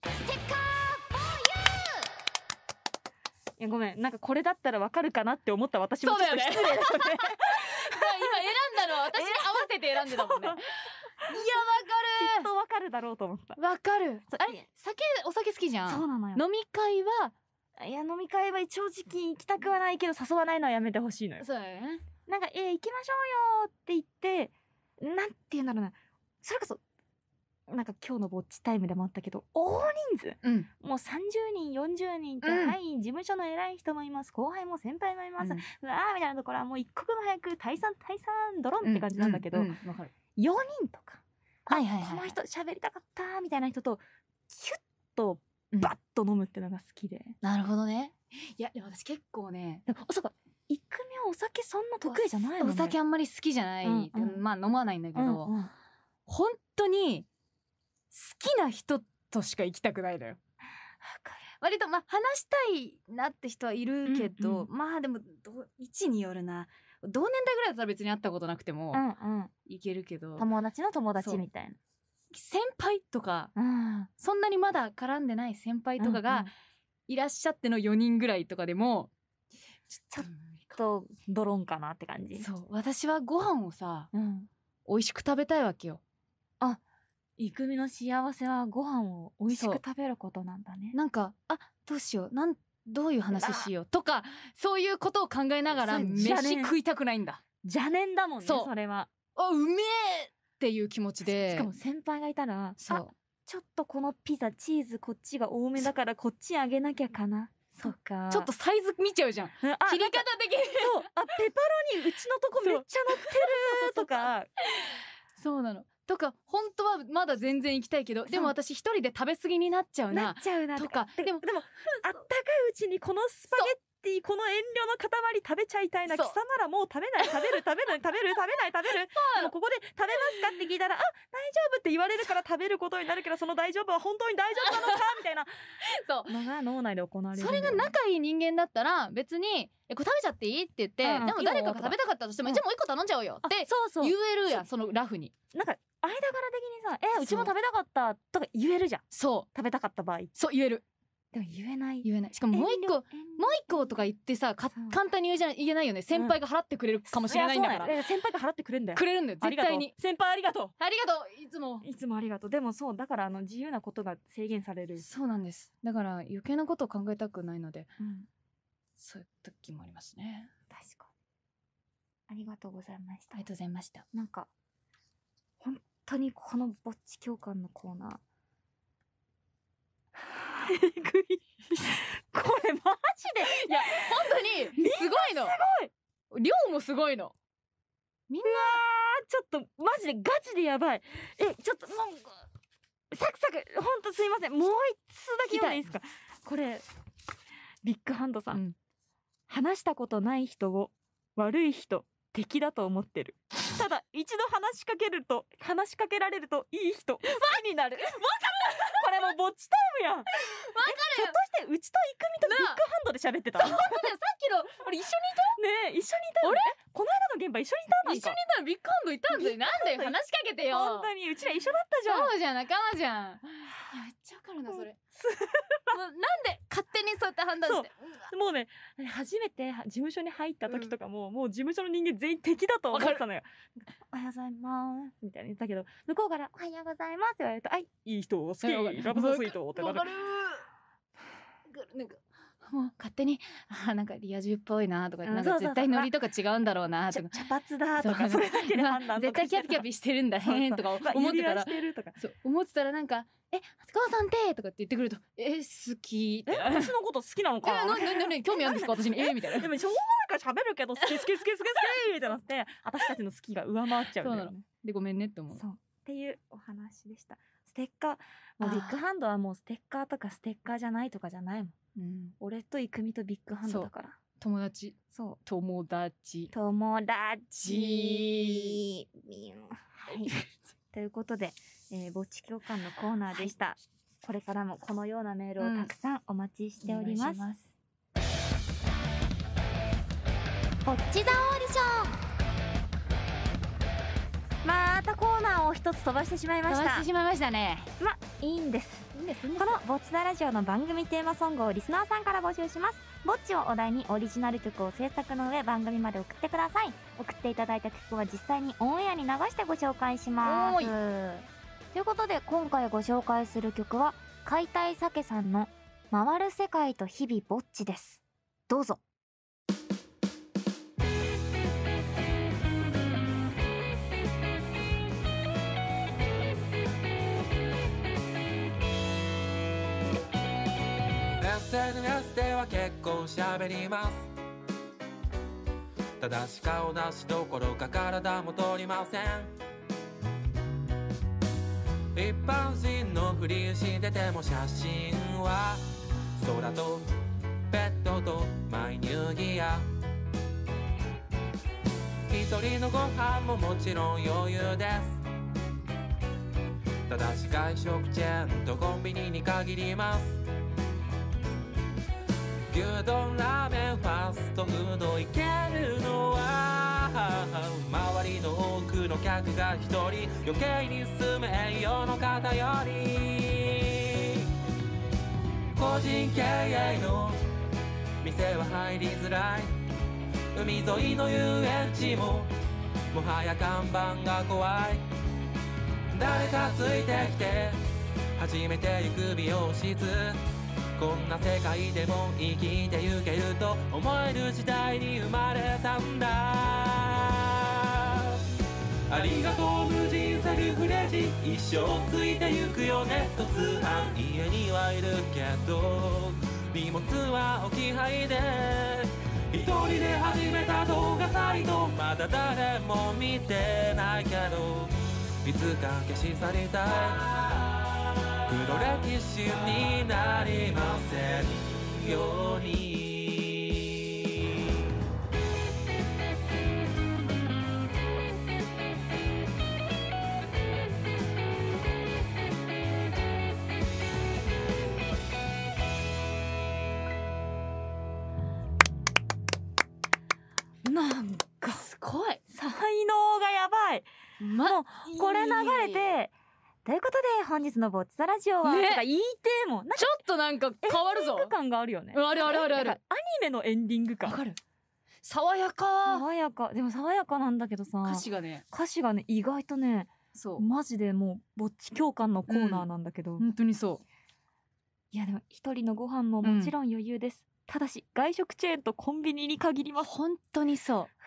ステッカーいやごめんなんかこれだったらわかるかなって思った私もちょっと失礼だよね。今選んだのは私に合わせて選んでたもんね。いやわかる。きっとわかるだろうと思った。わかる。あれ酒お酒好きじゃん。そうなのよ。飲み会はいや飲み会は正直行きたくはないけど誘わないのはやめてほしいのよ。そうね。なんか「えー、行きましょうよ」って言ってなんて言うんだろうなそれこそなんか今日のぼっちタイムでもあったけど大人数、うん、もう30人40人って、うん、はい事務所の偉い人もいます後輩も先輩もいます、うん、うわーみたいなところはもう一刻も早く退散退散ドロンって感じなんだけど、うんうんうん、4人とか、はいはいはい、この人喋りたかったみたいな人とキュッとバッと飲むってのが好きで、なるほどねいやでも私結構ねでもそうか育みはお酒そんな得意じゃないの、ね、お酒あんまり好きじゃない、うんうん、まあ飲まないんだけど、うんうん、本当に好きな人としか行きたくないのよ割とまあ話したいなって人はいるけど、うんうん、まあでもど位置によるな同年代ぐらいだったら別に会ったことなくてもいけるけど、うんうん、友達の友達みたいな先輩とか、うん、そんなにまだ絡んでない先輩とかがいらっしゃっての4人ぐらいとかでも、ちょっとドローンかなって感じそう私はご飯をさ、うん、美味しく食べたいわけよあ育美の幸せはご飯を美味しく食べることなんだねなんかあどうしようなんどういう話しようとかそういうことを考えながら飯食いたくないんだ邪念だもんねそれはあうめえっていう気持ちで。しかも先輩がいたら、そう。ちょっとこのピザ、チーズこっちが多めだからこっちあげなきゃかな。そっか。ちょっとサイズ見ちゃうじゃん。切り方的に。そう。あ、ペパロニ、うちのとこめっちゃ乗ってるとか。そうなの。とか、本当はまだ全然行きたいけど、でも私一人で食べ過ぎになっちゃうな。なっちゃうな。とか。でも、でも、あったかいうちにこのスパゲッティティこの遠慮の塊食べちゃいたいな貴様らもう食べない食べる食べない食べる食べない食べるでもここで食べますかって聞いたらあ大丈夫って言われるから食べることになるけどその大丈夫は本当に大丈夫なのかみたいなのが 脳内で行われる、それが仲いい人間だったら別にえこれ食べちゃっていいって言って、でも誰かが食べたかったとしても、じゃあもう一個頼んじゃおうよって言えるやんそのラフに。なんか間柄的にさ「えうちも食べたかった」とか言えるじゃんそう食べたかった場合そう言えるでも言えない言えないしかももう一個もう一個とか言ってさ簡単に言えじゃ言えないよね先輩が払ってくれるかもしれないんだから、うん、先輩が払ってくれるんだよくれるんだよ絶対に先輩ありがとうありがとういつもいつもありがとうでもそうだからあの自由なことが制限されるそうなんですだから余計なことを考えたくないので、うん、そういう時もありますね確かにありがとうございましたありがとうございましたなんか本当にこのぼっち教官のコーナー これマジでいや本当にすごいのすごい量もすごいのみんなちょっとマジでガチでやばいえちょっともうサクサクほんとすいませんもう一通だけ読んでいいですかこれビッグハンドさん、うん、話したことない人を悪い人敵だと思ってるただ一度話しかけると話しかけられるといい人好きになるうもうぼっちタイムやわかるひょっとしてうちといくみとビッグハンドで喋ってただよさっきの俺一緒にいたね一緒にいたよ、ね、この間の現場一緒にいたの一緒にいたのビッグハンドいたんだよなんだよ 話しかけてよ本当にうちら一緒だったじゃんそうじゃん仲間じゃんめっちゃわかるなそれなんで勝手にそうやって判断してもうね初めて事務所に入った時とかも、うん、もう事務所の人間全員敵だと思ってたのよおはようございますみたいに言ったけど向こうからおはようございますって言われるといい人好きラブソスイートってなる。わかるなんか、もう勝手に、あなんかリア充っぽいなとか、なんか絶対ノリとか違うんだろうなとか。茶髪だとか、それだけで判断絶対キャピキャピしてるんだねとか思ってたら、そう思ってたらなんか、え、母さんってとかって言ってくると、え、好きえ、私のこと好きなのかえ、な、な、な、興味あるんですか私に。えみたいな。でもしょうがないから喋るけど、好き好き好き好き好きみたなって、私たちの好きが上回っちゃうんだよね。で、ごめんねって思う。そう。っていうお話でした。ステッカーもうビッグハンドはもうステッカーとかステッカーじゃないとかじゃないもん、うん、俺と郁美とビッグハンドだから友達そう友達友達はいということで、えー、ぼっち教官のコーナーでした、はい、これからもこのようなメールをたくさんお待ちしております、うん、ぼっちザオーディションを一つ飛ばしてしまいました飛ばしてしまいましたねまいいんですいいんですこのボッチザラジオの番組テーマソングをリスナーさんから募集しますぼっちをお題にオリジナル曲を制作の上番組まで送ってください送っていただいた曲は実際にオンエアに流してご紹介しますということで今回ご紹介する曲は解体酒さんの回る世界と日々ぼっちですどうぞ SNS では結構べりますただし顔なしどころか体も通りません一般人のふりしてても写真は空とペットとマイニューギア一人のご飯ももちろん余裕ですただし外食チェーンとコンビニに限ります牛丼ラーメンファーストフードいけるのは周りの多くの客が一人余計に住めんよの方より個人経営の店は入りづらい海沿いの遊園地ももはや看板が怖い誰かついてきて初めて行く美容室こんな世界でも生きてゆけると思える時代に生まれたんだありがとう無人セルフレジ一生ついてゆくよねと通販家にはいるけど荷物は置き配で一人で始めた動画サイトまだ誰も見てないけどいつか消し去りたい黒歴史になりませんようになんかすごい才能がやばい、ま、もうこれ流れてということで、本日のぼっちさラジオは、ね、かいーちょっとなんか変わるぞ。エンディング感があるよね。あるあるあるある。アニメのエンディング感。わかる。爽やか爽やか。でも爽やかなんだけどさ。歌詞がね。歌詞がね、意外とね、そう。マジでもう、ぼっち共感のコーナーなんだけど。うん、本当にそう。いやでも、一人のご飯ももちろん余裕です。うんただし、外食チェーンとコンビニに限ります。本当にそう。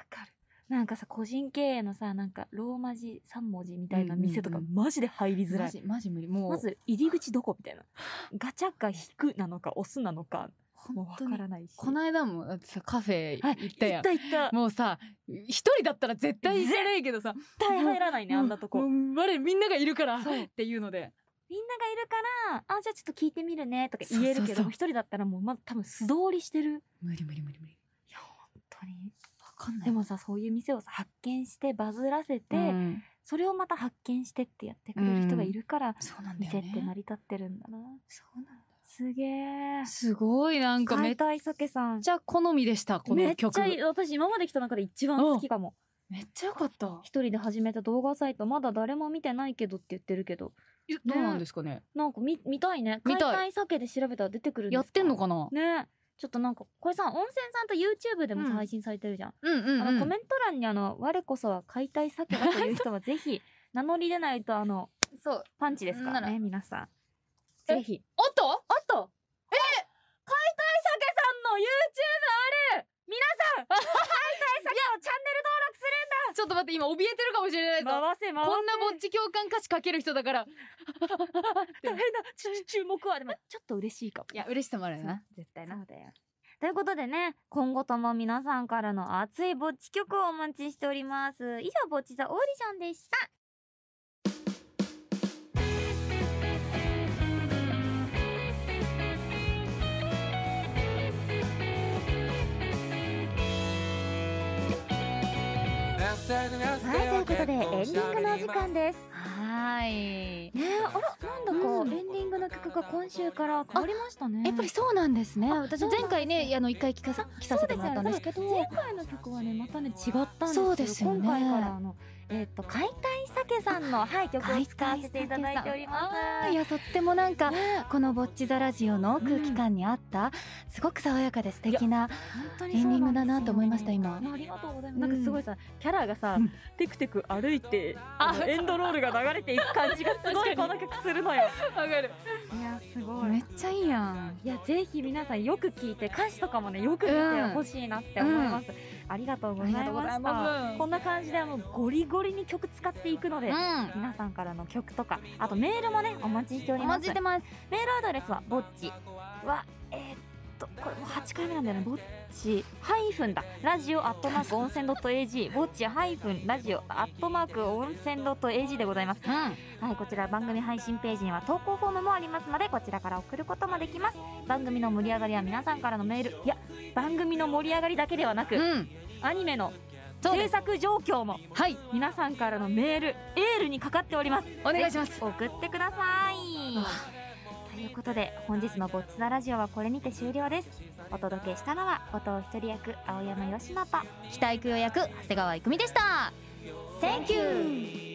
なんかさ、個人経営のさ、なんか、ローマ字3文字みたいな店とか、マジで入りづらい。マジ、マジ無理。もう。まず、入り口どこみたいな。ガチャか引くなのか、押すなのか。もうわからないし。この間も、だってさ、カフェ行ったやん。行った行った。もうさ、一人だったら絶対行けないけどさ。絶対入らないね、あんなとこ。我、みんながいるから、っていうので。みんながいるから、あ、じゃあちょっと聞いてみるね、とか言えるけど、一人だったらもう、まず多分素通りしてる。無理無理無理無理。いや、本当に。でもさそういう店をさ発見してバズらせて、うん、それをまた発見してってやってくれる人がいるから、うんね、店って成り立ってるんだな。そうなんだすげえ。すごい、なんかめっちゃ好みでした、この曲。めっちゃ、私今まで来た中で一番好きかも。めっちゃよかった。一人で始めた動画サイト、まだ誰も見てないけどって言ってるけど。どうなんですかね。なんか見、見たいね。解体酒で調べたら出てくるんですかやってんのかなね。ちょっとなんか、これさ、温泉さんと YouTube でも配信されてるじゃん。うん、うん、うん、あの、コメント欄にあの、我こそは解体桜という人はぜひ、名乗り出ないとあの、そう。パンチですからね、皆さん。ぜひ。おっとおっとえ解体酒さんの YouTube ある皆さんょっと待って、今怯えてるかもしれないぞ。回せ、回せ。こんなぼっち共感歌詞書ける人だから。大変だ。注目は、でも、ちょっと嬉しいかも。いや、嬉しさもあるよな。絶対な。そうだよ。ということでね、今後とも皆さんからの熱いぼっち曲をお待ちしております。以上、ぼっちザオーディションでした。はい、ということでエンディングのお時間です。はい。ねあら、なんだか、うん、エンディングの曲が今週から変わりましたね。やっぱりそうなんですね。私前回ね、あの一回聞かさ、聞かせてもらったんですけど、ね、前回の曲はね、またね違ったんですけそうですよね、今回からあのえっ、ー、と解体酒さんのはい曲を使わせていただいております。いやとってもなんか、ね、このぼっちザラジオの空気感に合った、うん、すごく爽やかで素敵なエンディングだなと思いました今。ありがとうございます。なんかすごいさキャラがさ、うん、テクテク歩いてあエンドロールが流れていく感じがすごい この曲するのよ。わかる。いやすごい。めっちゃいいやん。いやぜひ皆さんよく聞いて歌詞とかもねよく見てほしいなって思います。うんありがとうございます。こんな感じであのゴリゴリに曲使っていくので、うん、皆さんからの曲とか、あとメールもね、お待ちしております。お待ちしてます。メールアドレスは、ぼっちは、えーこれもう8回目なんだよねぼっちハイフンだラジオアットマーク温泉ドット .ag ぼっちハイフンラジオアットマーク温泉ドット .ag でございます、うん、はいこちら番組配信ページには投稿フォームもありますのでこちらから送ることもできます番組の盛り上がりは皆さんからのメールいや番組の盛り上がりだけではなく、うん、アニメの制作状況も、はい、皆さんからのメールエールにかかっておりますお願いします送ってくださいということで本日の「ぼっちザラジオ」はこれにて終了ですお届けしたのは後藤一人役青山佳乃と北育代役長谷川育美でした Thank you!